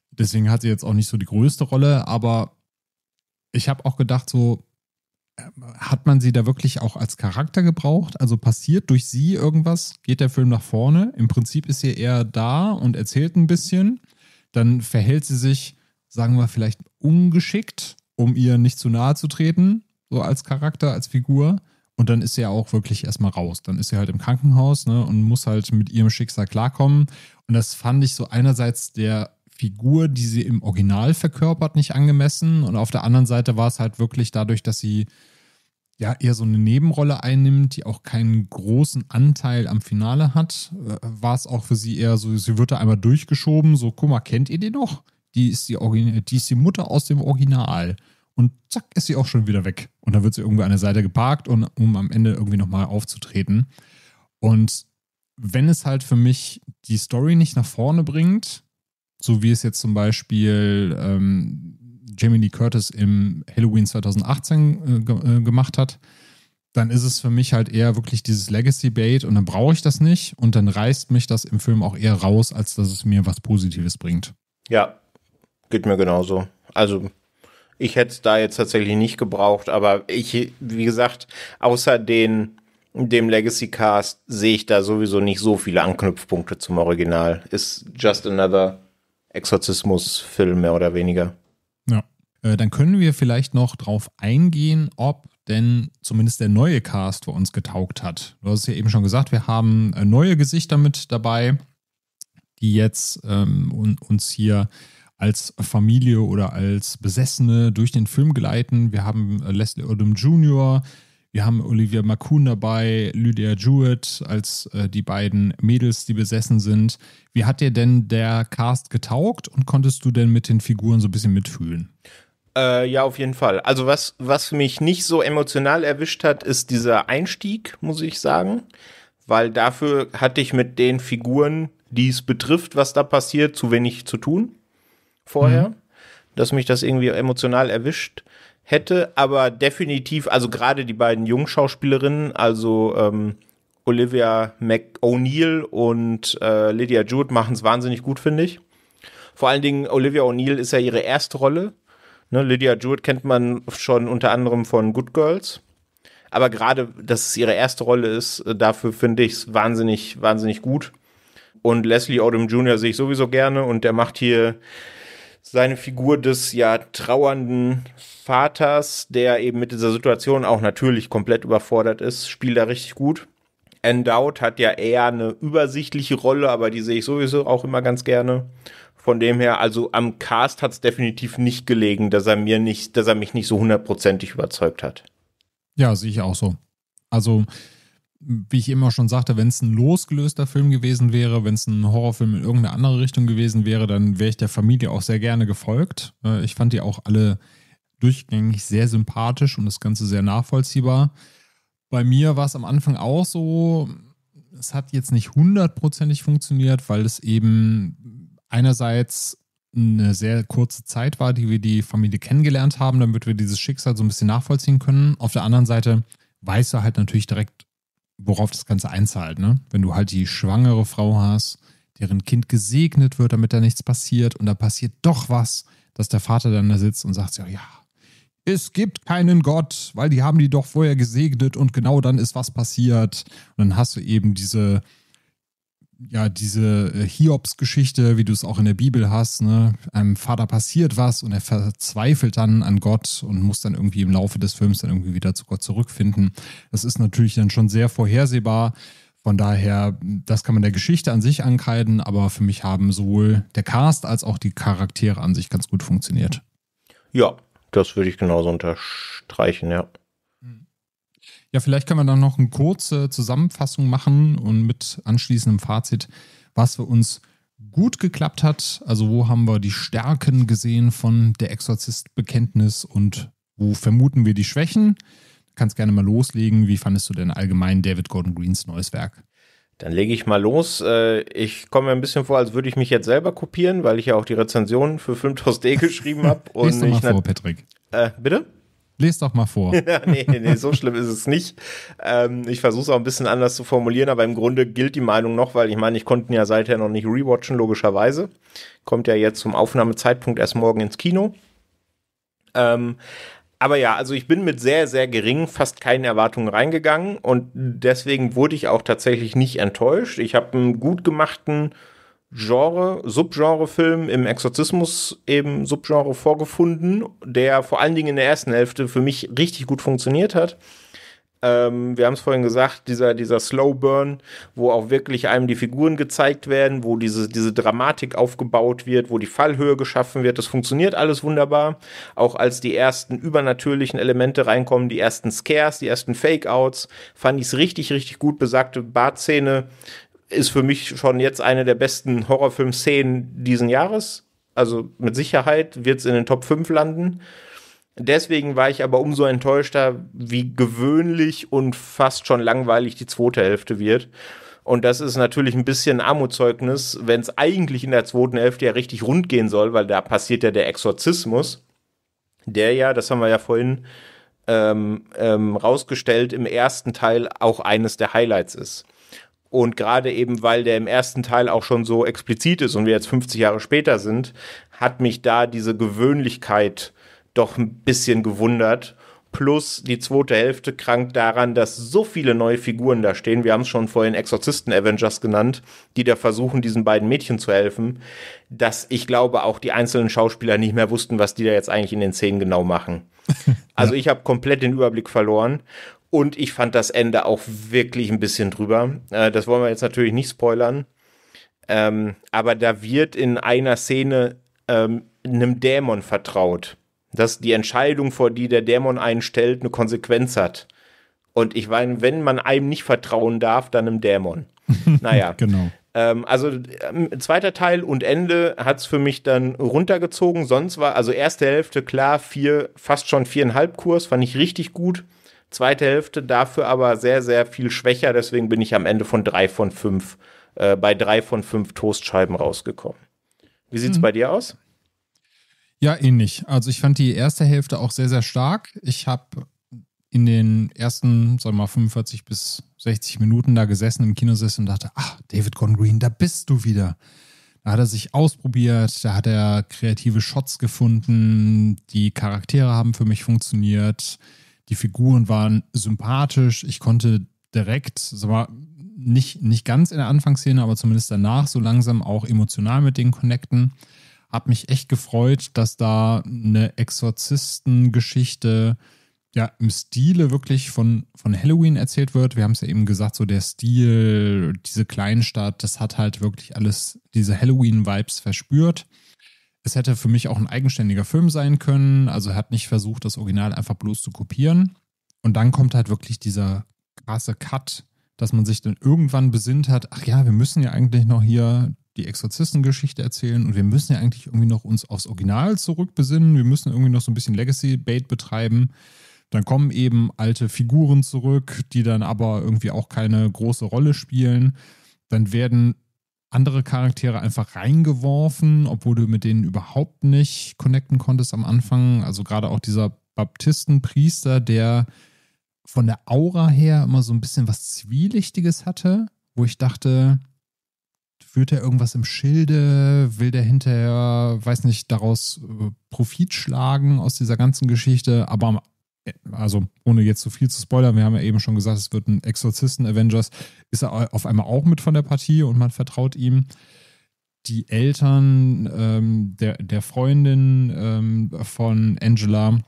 Deswegen hat sie jetzt auch nicht so die größte Rolle, aber ich habe auch gedacht, so äh, hat man sie da wirklich auch als Charakter gebraucht? Also passiert durch sie irgendwas? Geht der Film nach vorne? Im Prinzip ist sie eher da und erzählt ein bisschen. Dann verhält sie sich, sagen wir vielleicht ungeschickt, um ihr nicht zu nahe zu treten, so als Charakter, als Figur. Und dann ist sie ja auch wirklich erstmal raus. Dann ist sie halt im Krankenhaus ne, und muss halt mit ihrem Schicksal klarkommen. Und das fand ich so einerseits der Figur, die sie im Original verkörpert, nicht angemessen. Und auf der anderen Seite war es halt wirklich dadurch, dass sie ja eher so eine Nebenrolle einnimmt, die auch keinen großen Anteil am Finale hat, äh, war es auch für sie eher so, sie wird da einmal durchgeschoben, so, guck mal, kennt ihr die noch? Die ist die, Origin die, ist die Mutter aus dem Original und zack, ist sie auch schon wieder weg. Und dann wird sie irgendwie an der Seite geparkt, und, um am Ende irgendwie nochmal aufzutreten. Und wenn es halt für mich die Story nicht nach vorne bringt, so wie es jetzt zum Beispiel ähm, Jamie Lee Curtis im Halloween 2018 äh, äh, gemacht hat, dann ist es für mich halt eher wirklich dieses Legacy-Bait und dann brauche ich das nicht und dann reißt mich das im Film auch eher raus, als dass es mir was Positives bringt. Ja, geht mir genauso. Also ich hätte es da jetzt tatsächlich nicht gebraucht, aber ich, wie gesagt, außer den dem Legacy Cast sehe ich da sowieso nicht so viele Anknüpfpunkte zum Original. Ist just another Exorzismus-Film mehr oder weniger. Ja. Äh, dann können wir vielleicht noch drauf eingehen, ob denn zumindest der neue Cast für uns getaugt hat. Du hast es ja eben schon gesagt, wir haben äh, neue Gesichter mit dabei, die jetzt ähm, uns hier als Familie oder als Besessene durch den Film gleiten. Wir haben äh, Leslie Odom Jr., wir haben Olivia Makun dabei, Lydia Jewett als äh, die beiden Mädels, die besessen sind. Wie hat dir denn der Cast getaugt und konntest du denn mit den Figuren so ein bisschen mitfühlen? Äh, ja, auf jeden Fall. Also was, was mich nicht so emotional erwischt hat, ist dieser Einstieg, muss ich sagen. Weil dafür hatte ich mit den Figuren, die es betrifft, was da passiert, zu wenig zu tun vorher, mhm. dass mich das irgendwie emotional erwischt hätte, aber definitiv, also gerade die beiden Jungschauspielerinnen, also ähm, Olivia McO'Neill und äh, Lydia Jude machen es wahnsinnig gut, finde ich. Vor allen Dingen Olivia O'Neill ist ja ihre erste Rolle. Ne, Lydia Jude kennt man schon unter anderem von Good Girls. Aber gerade, dass es ihre erste Rolle ist, äh, dafür finde ich es wahnsinnig, wahnsinnig gut. Und Leslie Odom Jr. sehe ich sowieso gerne und der macht hier seine Figur des ja trauernden Vaters, der eben mit dieser Situation auch natürlich komplett überfordert ist, spielt da richtig gut. Endowed hat ja eher eine übersichtliche Rolle, aber die sehe ich sowieso auch immer ganz gerne. Von dem her, also am Cast hat es definitiv nicht gelegen, dass er mir nicht, dass er mich nicht so hundertprozentig überzeugt hat. Ja, sehe ich auch so. Also wie ich immer schon sagte, wenn es ein losgelöster Film gewesen wäre, wenn es ein Horrorfilm in irgendeine andere Richtung gewesen wäre, dann wäre ich der Familie auch sehr gerne gefolgt. Äh, ich fand die auch alle durchgängig sehr sympathisch und das Ganze sehr nachvollziehbar. Bei mir war es am Anfang auch so, es hat jetzt nicht hundertprozentig funktioniert, weil es eben einerseits eine sehr kurze Zeit war, die wir die Familie kennengelernt haben, damit wir dieses Schicksal so ein bisschen nachvollziehen können. Auf der anderen Seite weiß er halt natürlich direkt worauf das Ganze einzahlt. Ne? Wenn du halt die schwangere Frau hast, deren Kind gesegnet wird, damit da nichts passiert und da passiert doch was, dass der Vater dann da sitzt und sagt, ja, ja, es gibt keinen Gott, weil die haben die doch vorher gesegnet und genau dann ist was passiert. Und dann hast du eben diese ja, diese äh, Hiobs-Geschichte, wie du es auch in der Bibel hast, ne? einem Vater passiert was und er verzweifelt dann an Gott und muss dann irgendwie im Laufe des Films dann irgendwie wieder zu Gott zurückfinden. Das ist natürlich dann schon sehr vorhersehbar. Von daher, das kann man der Geschichte an sich ankreiden, aber für mich haben sowohl der Cast als auch die Charaktere an sich ganz gut funktioniert. Ja, das würde ich genauso unterstreichen, ja. Ja, vielleicht können wir dann noch eine kurze Zusammenfassung machen und mit anschließendem Fazit, was für uns gut geklappt hat. Also wo haben wir die Stärken gesehen von der Exorzist-Bekenntnis und wo vermuten wir die Schwächen? Du kannst gerne mal loslegen. Wie fandest du denn allgemein David Gordon Greens neues Werk? Dann lege ich mal los. Äh, ich komme mir ein bisschen vor, als würde ich mich jetzt selber kopieren, weil ich ja auch die Rezension für Filmtoast.de geschrieben habe. Und Lies doch mal vor, Patrick. Äh, bitte? Lest doch mal vor. ja, nee, nee, so schlimm ist es nicht. Ähm, ich versuche es auch ein bisschen anders zu formulieren, aber im Grunde gilt die Meinung noch, weil ich meine, ich konnte ja seither noch nicht rewatchen, logischerweise. Kommt ja jetzt zum Aufnahmezeitpunkt erst morgen ins Kino. Ähm, aber ja, also ich bin mit sehr, sehr geringen, fast keinen Erwartungen reingegangen und deswegen wurde ich auch tatsächlich nicht enttäuscht. Ich habe einen gut gemachten Genre, Subgenre-Film im Exorzismus eben Subgenre vorgefunden, der vor allen Dingen in der ersten Hälfte für mich richtig gut funktioniert hat. Ähm, wir haben es vorhin gesagt, dieser, dieser Slow Burn, wo auch wirklich einem die Figuren gezeigt werden, wo diese, diese Dramatik aufgebaut wird, wo die Fallhöhe geschaffen wird. Das funktioniert alles wunderbar. Auch als die ersten übernatürlichen Elemente reinkommen, die ersten Scares, die ersten Fake-Outs, fand ich es richtig, richtig gut. Besagte Bartszene, ist für mich schon jetzt eine der besten Horrorfilm-Szenen diesen Jahres. Also mit Sicherheit wird es in den Top 5 landen. Deswegen war ich aber umso enttäuschter, wie gewöhnlich und fast schon langweilig die zweite Hälfte wird. Und das ist natürlich ein bisschen Armutszeugnis, wenn es eigentlich in der zweiten Hälfte ja richtig rund gehen soll, weil da passiert ja der Exorzismus, der ja, das haben wir ja vorhin ähm, ähm, rausgestellt, im ersten Teil auch eines der Highlights ist. Und gerade eben, weil der im ersten Teil auch schon so explizit ist und wir jetzt 50 Jahre später sind, hat mich da diese Gewöhnlichkeit doch ein bisschen gewundert. Plus die zweite Hälfte krankt daran, dass so viele neue Figuren da stehen. Wir haben es schon vorhin Exorzisten Avengers genannt, die da versuchen, diesen beiden Mädchen zu helfen, dass ich glaube, auch die einzelnen Schauspieler nicht mehr wussten, was die da jetzt eigentlich in den Szenen genau machen. Also ich habe komplett den Überblick verloren und ich fand das Ende auch wirklich ein bisschen drüber. Äh, das wollen wir jetzt natürlich nicht spoilern. Ähm, aber da wird in einer Szene ähm, einem Dämon vertraut, dass die Entscheidung, vor die der Dämon einstellt, eine Konsequenz hat. Und ich meine, wenn man einem nicht vertrauen darf, dann einem Dämon. Naja. genau. Ähm, also ähm, zweiter Teil und Ende hat es für mich dann runtergezogen. Sonst war also erste Hälfte klar, vier, fast schon viereinhalb Kurs, fand ich richtig gut. Zweite Hälfte dafür aber sehr, sehr viel schwächer. Deswegen bin ich am Ende von drei von fünf, äh, bei drei von fünf Toastscheiben rausgekommen. Wie sieht es mhm. bei dir aus? Ja, ähnlich. Also ich fand die erste Hälfte auch sehr, sehr stark. Ich habe in den ersten, sagen wir mal, 45 bis 60 Minuten da gesessen im Kinosessel und dachte, ach, David Gordon Green, da bist du wieder. Da hat er sich ausprobiert, da hat er kreative Shots gefunden, die Charaktere haben für mich funktioniert. Die Figuren waren sympathisch. Ich konnte direkt, es war nicht, nicht ganz in der Anfangsszene, aber zumindest danach so langsam auch emotional mit denen connecten. Hab mich echt gefreut, dass da eine Exorzistengeschichte ja im Stile wirklich von, von Halloween erzählt wird. Wir haben es ja eben gesagt, so der Stil, diese Kleinstadt, das hat halt wirklich alles diese Halloween-Vibes verspürt. Es hätte für mich auch ein eigenständiger Film sein können. Also er hat nicht versucht, das Original einfach bloß zu kopieren. Und dann kommt halt wirklich dieser krasse Cut, dass man sich dann irgendwann besinnt hat, ach ja, wir müssen ja eigentlich noch hier die Exorzistengeschichte erzählen und wir müssen ja eigentlich irgendwie noch uns aufs Original zurückbesinnen. Wir müssen irgendwie noch so ein bisschen Legacy-Bait betreiben. Dann kommen eben alte Figuren zurück, die dann aber irgendwie auch keine große Rolle spielen. Dann werden andere Charaktere einfach reingeworfen, obwohl du mit denen überhaupt nicht connecten konntest am Anfang. Also gerade auch dieser Baptistenpriester, der von der Aura her immer so ein bisschen was Zwielichtiges hatte, wo ich dachte, führt er irgendwas im Schilde, will der hinterher, weiß nicht, daraus äh, Profit schlagen aus dieser ganzen Geschichte, aber also ohne jetzt zu viel zu spoilern, wir haben ja eben schon gesagt, es wird ein Exorzisten Avengers, ist er auf einmal auch mit von der Partie und man vertraut ihm. Die Eltern ähm, der, der Freundin ähm, von Angela,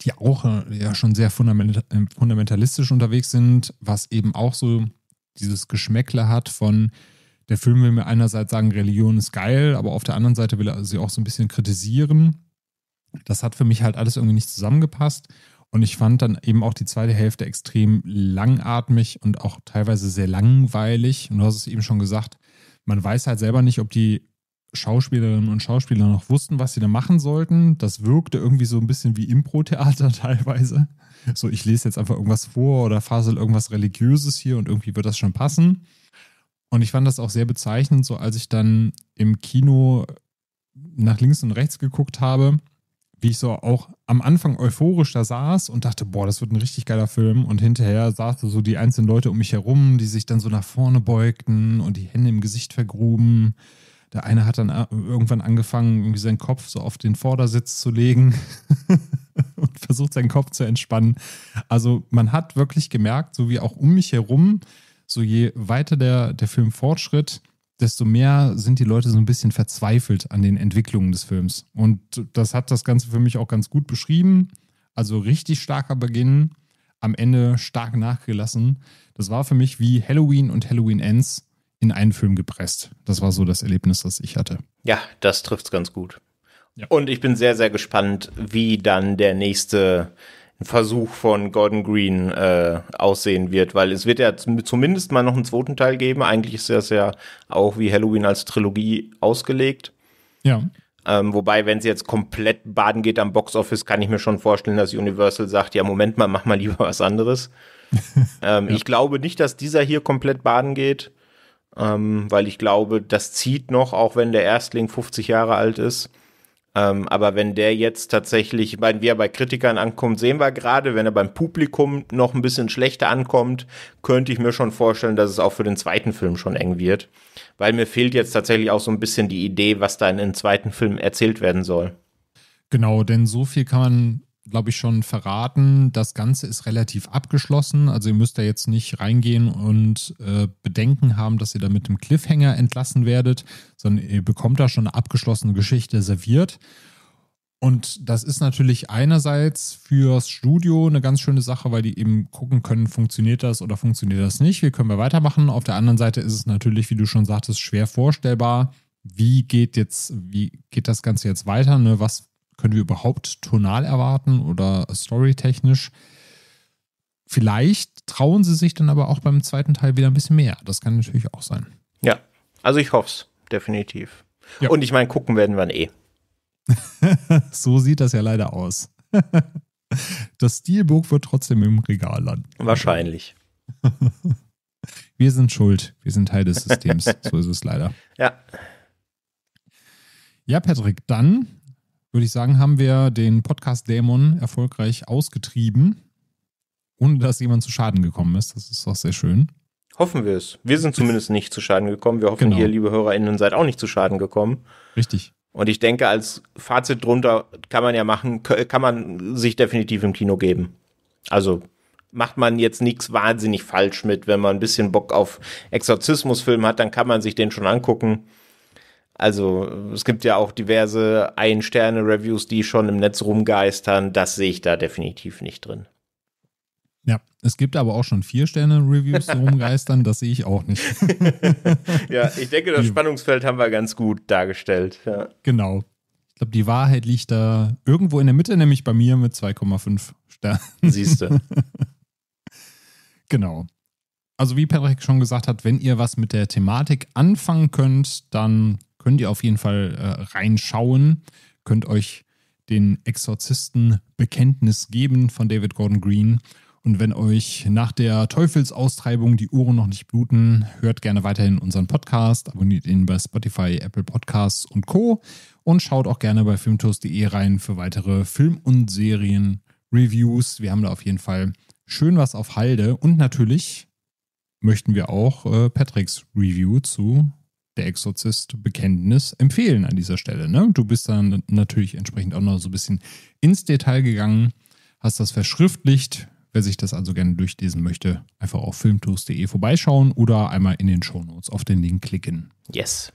die auch äh, ja schon sehr fundament äh, fundamentalistisch unterwegs sind, was eben auch so dieses Geschmäckle hat von der Film will mir einerseits sagen, Religion ist geil, aber auf der anderen Seite will er sie auch so ein bisschen kritisieren das hat für mich halt alles irgendwie nicht zusammengepasst. Und ich fand dann eben auch die zweite Hälfte extrem langatmig und auch teilweise sehr langweilig. Und du hast es eben schon gesagt, man weiß halt selber nicht, ob die Schauspielerinnen und Schauspieler noch wussten, was sie da machen sollten. Das wirkte irgendwie so ein bisschen wie Impro-Theater teilweise. So, ich lese jetzt einfach irgendwas vor oder fasel irgendwas Religiöses hier und irgendwie wird das schon passen. Und ich fand das auch sehr bezeichnend, so als ich dann im Kino nach links und rechts geguckt habe wie ich so auch am Anfang euphorisch da saß und dachte, boah, das wird ein richtig geiler Film. Und hinterher saßen so die einzelnen Leute um mich herum, die sich dann so nach vorne beugten und die Hände im Gesicht vergruben. Der eine hat dann äh, irgendwann angefangen, irgendwie seinen Kopf so auf den Vordersitz zu legen und versucht, seinen Kopf zu entspannen. Also man hat wirklich gemerkt, so wie auch um mich herum, so je weiter der, der Film fortschritt, desto mehr sind die Leute so ein bisschen verzweifelt an den Entwicklungen des Films. Und das hat das Ganze für mich auch ganz gut beschrieben. Also richtig starker Beginn, am Ende stark nachgelassen. Das war für mich wie Halloween und Halloween Ends in einen Film gepresst. Das war so das Erlebnis, das ich hatte. Ja, das trifft es ganz gut. Ja. Und ich bin sehr, sehr gespannt, wie dann der nächste Versuch von Gordon Green äh, aussehen wird, weil es wird ja zumindest mal noch einen zweiten Teil geben. Eigentlich ist das ja auch wie Halloween als Trilogie ausgelegt. Ja. Ähm, wobei, wenn es jetzt komplett baden geht am Boxoffice, kann ich mir schon vorstellen, dass Universal sagt, ja, Moment mal, mach mal lieber was anderes. ähm, ja. Ich glaube nicht, dass dieser hier komplett baden geht, ähm, weil ich glaube, das zieht noch, auch wenn der Erstling 50 Jahre alt ist. Ähm, aber wenn der jetzt tatsächlich, ich meine, wie er bei Kritikern ankommt, sehen wir gerade, wenn er beim Publikum noch ein bisschen schlechter ankommt, könnte ich mir schon vorstellen, dass es auch für den zweiten Film schon eng wird. Weil mir fehlt jetzt tatsächlich auch so ein bisschen die Idee, was da in den zweiten Film erzählt werden soll. Genau, denn so viel kann man glaube ich, schon verraten, das Ganze ist relativ abgeschlossen. Also ihr müsst da jetzt nicht reingehen und äh, Bedenken haben, dass ihr da mit dem Cliffhanger entlassen werdet, sondern ihr bekommt da schon eine abgeschlossene Geschichte serviert. Und das ist natürlich einerseits fürs Studio eine ganz schöne Sache, weil die eben gucken können, funktioniert das oder funktioniert das nicht, wie können wir weitermachen. Auf der anderen Seite ist es natürlich, wie du schon sagtest, schwer vorstellbar, wie geht jetzt, wie geht das Ganze jetzt weiter, ne? was können wir überhaupt tonal erwarten oder storytechnisch? Vielleicht trauen sie sich dann aber auch beim zweiten Teil wieder ein bisschen mehr. Das kann natürlich auch sein. Ja, also ich hoffe es, definitiv. Ja. Und ich meine, gucken werden wir eh. so sieht das ja leider aus. das Stilburg wird trotzdem im Regal landen. Wahrscheinlich. wir sind schuld. Wir sind Teil des Systems. so ist es leider. Ja. Ja, Patrick, dann würde ich sagen, haben wir den Podcast-Dämon erfolgreich ausgetrieben, ohne dass jemand zu Schaden gekommen ist. Das ist doch sehr schön. Hoffen wir es. Wir sind zumindest nicht zu Schaden gekommen. Wir hoffen, genau. ihr, liebe HörerInnen, seid auch nicht zu Schaden gekommen. Richtig. Und ich denke, als Fazit drunter kann man ja machen, kann man sich definitiv im Kino geben. Also macht man jetzt nichts wahnsinnig falsch mit. Wenn man ein bisschen Bock auf Exorzismusfilm hat, dann kann man sich den schon angucken. Also es gibt ja auch diverse Ein-Sterne-Reviews, die schon im Netz rumgeistern. Das sehe ich da definitiv nicht drin. Ja, es gibt aber auch schon Vier-Sterne-Reviews, rumgeistern. Das sehe ich auch nicht. ja, ich denke, das Spannungsfeld haben wir ganz gut dargestellt. Ja. Genau. Ich glaube, die Wahrheit liegt da irgendwo in der Mitte, nämlich bei mir mit 2,5 Sternen. Siehst du. genau. Also wie Patrick schon gesagt hat, wenn ihr was mit der Thematik anfangen könnt, dann könnt ihr auf jeden Fall äh, reinschauen. Könnt euch den Exorzisten Bekenntnis geben von David Gordon Green. Und wenn euch nach der Teufelsaustreibung die Ohren noch nicht bluten, hört gerne weiterhin unseren Podcast, abonniert ihn bei Spotify, Apple Podcasts und Co. Und schaut auch gerne bei filmtoast.de rein für weitere Film- und Serien-Reviews. Wir haben da auf jeden Fall schön was auf Halde. Und natürlich möchten wir auch äh, Patricks Review zu der Exorzist Bekenntnis empfehlen an dieser Stelle. Ne? Du bist dann natürlich entsprechend auch noch so ein bisschen ins Detail gegangen, hast das verschriftlicht. Wer sich das also gerne durchlesen möchte, einfach auf filmtours.de vorbeischauen oder einmal in den Shownotes auf den Link klicken. Yes.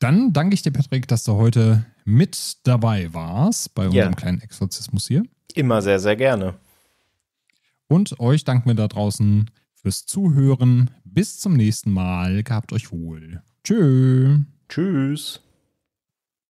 Dann danke ich dir, Patrick, dass du heute mit dabei warst bei unserem ja. kleinen Exorzismus hier. Immer sehr, sehr gerne. Und euch danken wir da draußen fürs Zuhören bis zum nächsten Mal. Gehabt euch wohl. Tschö. Tschüss.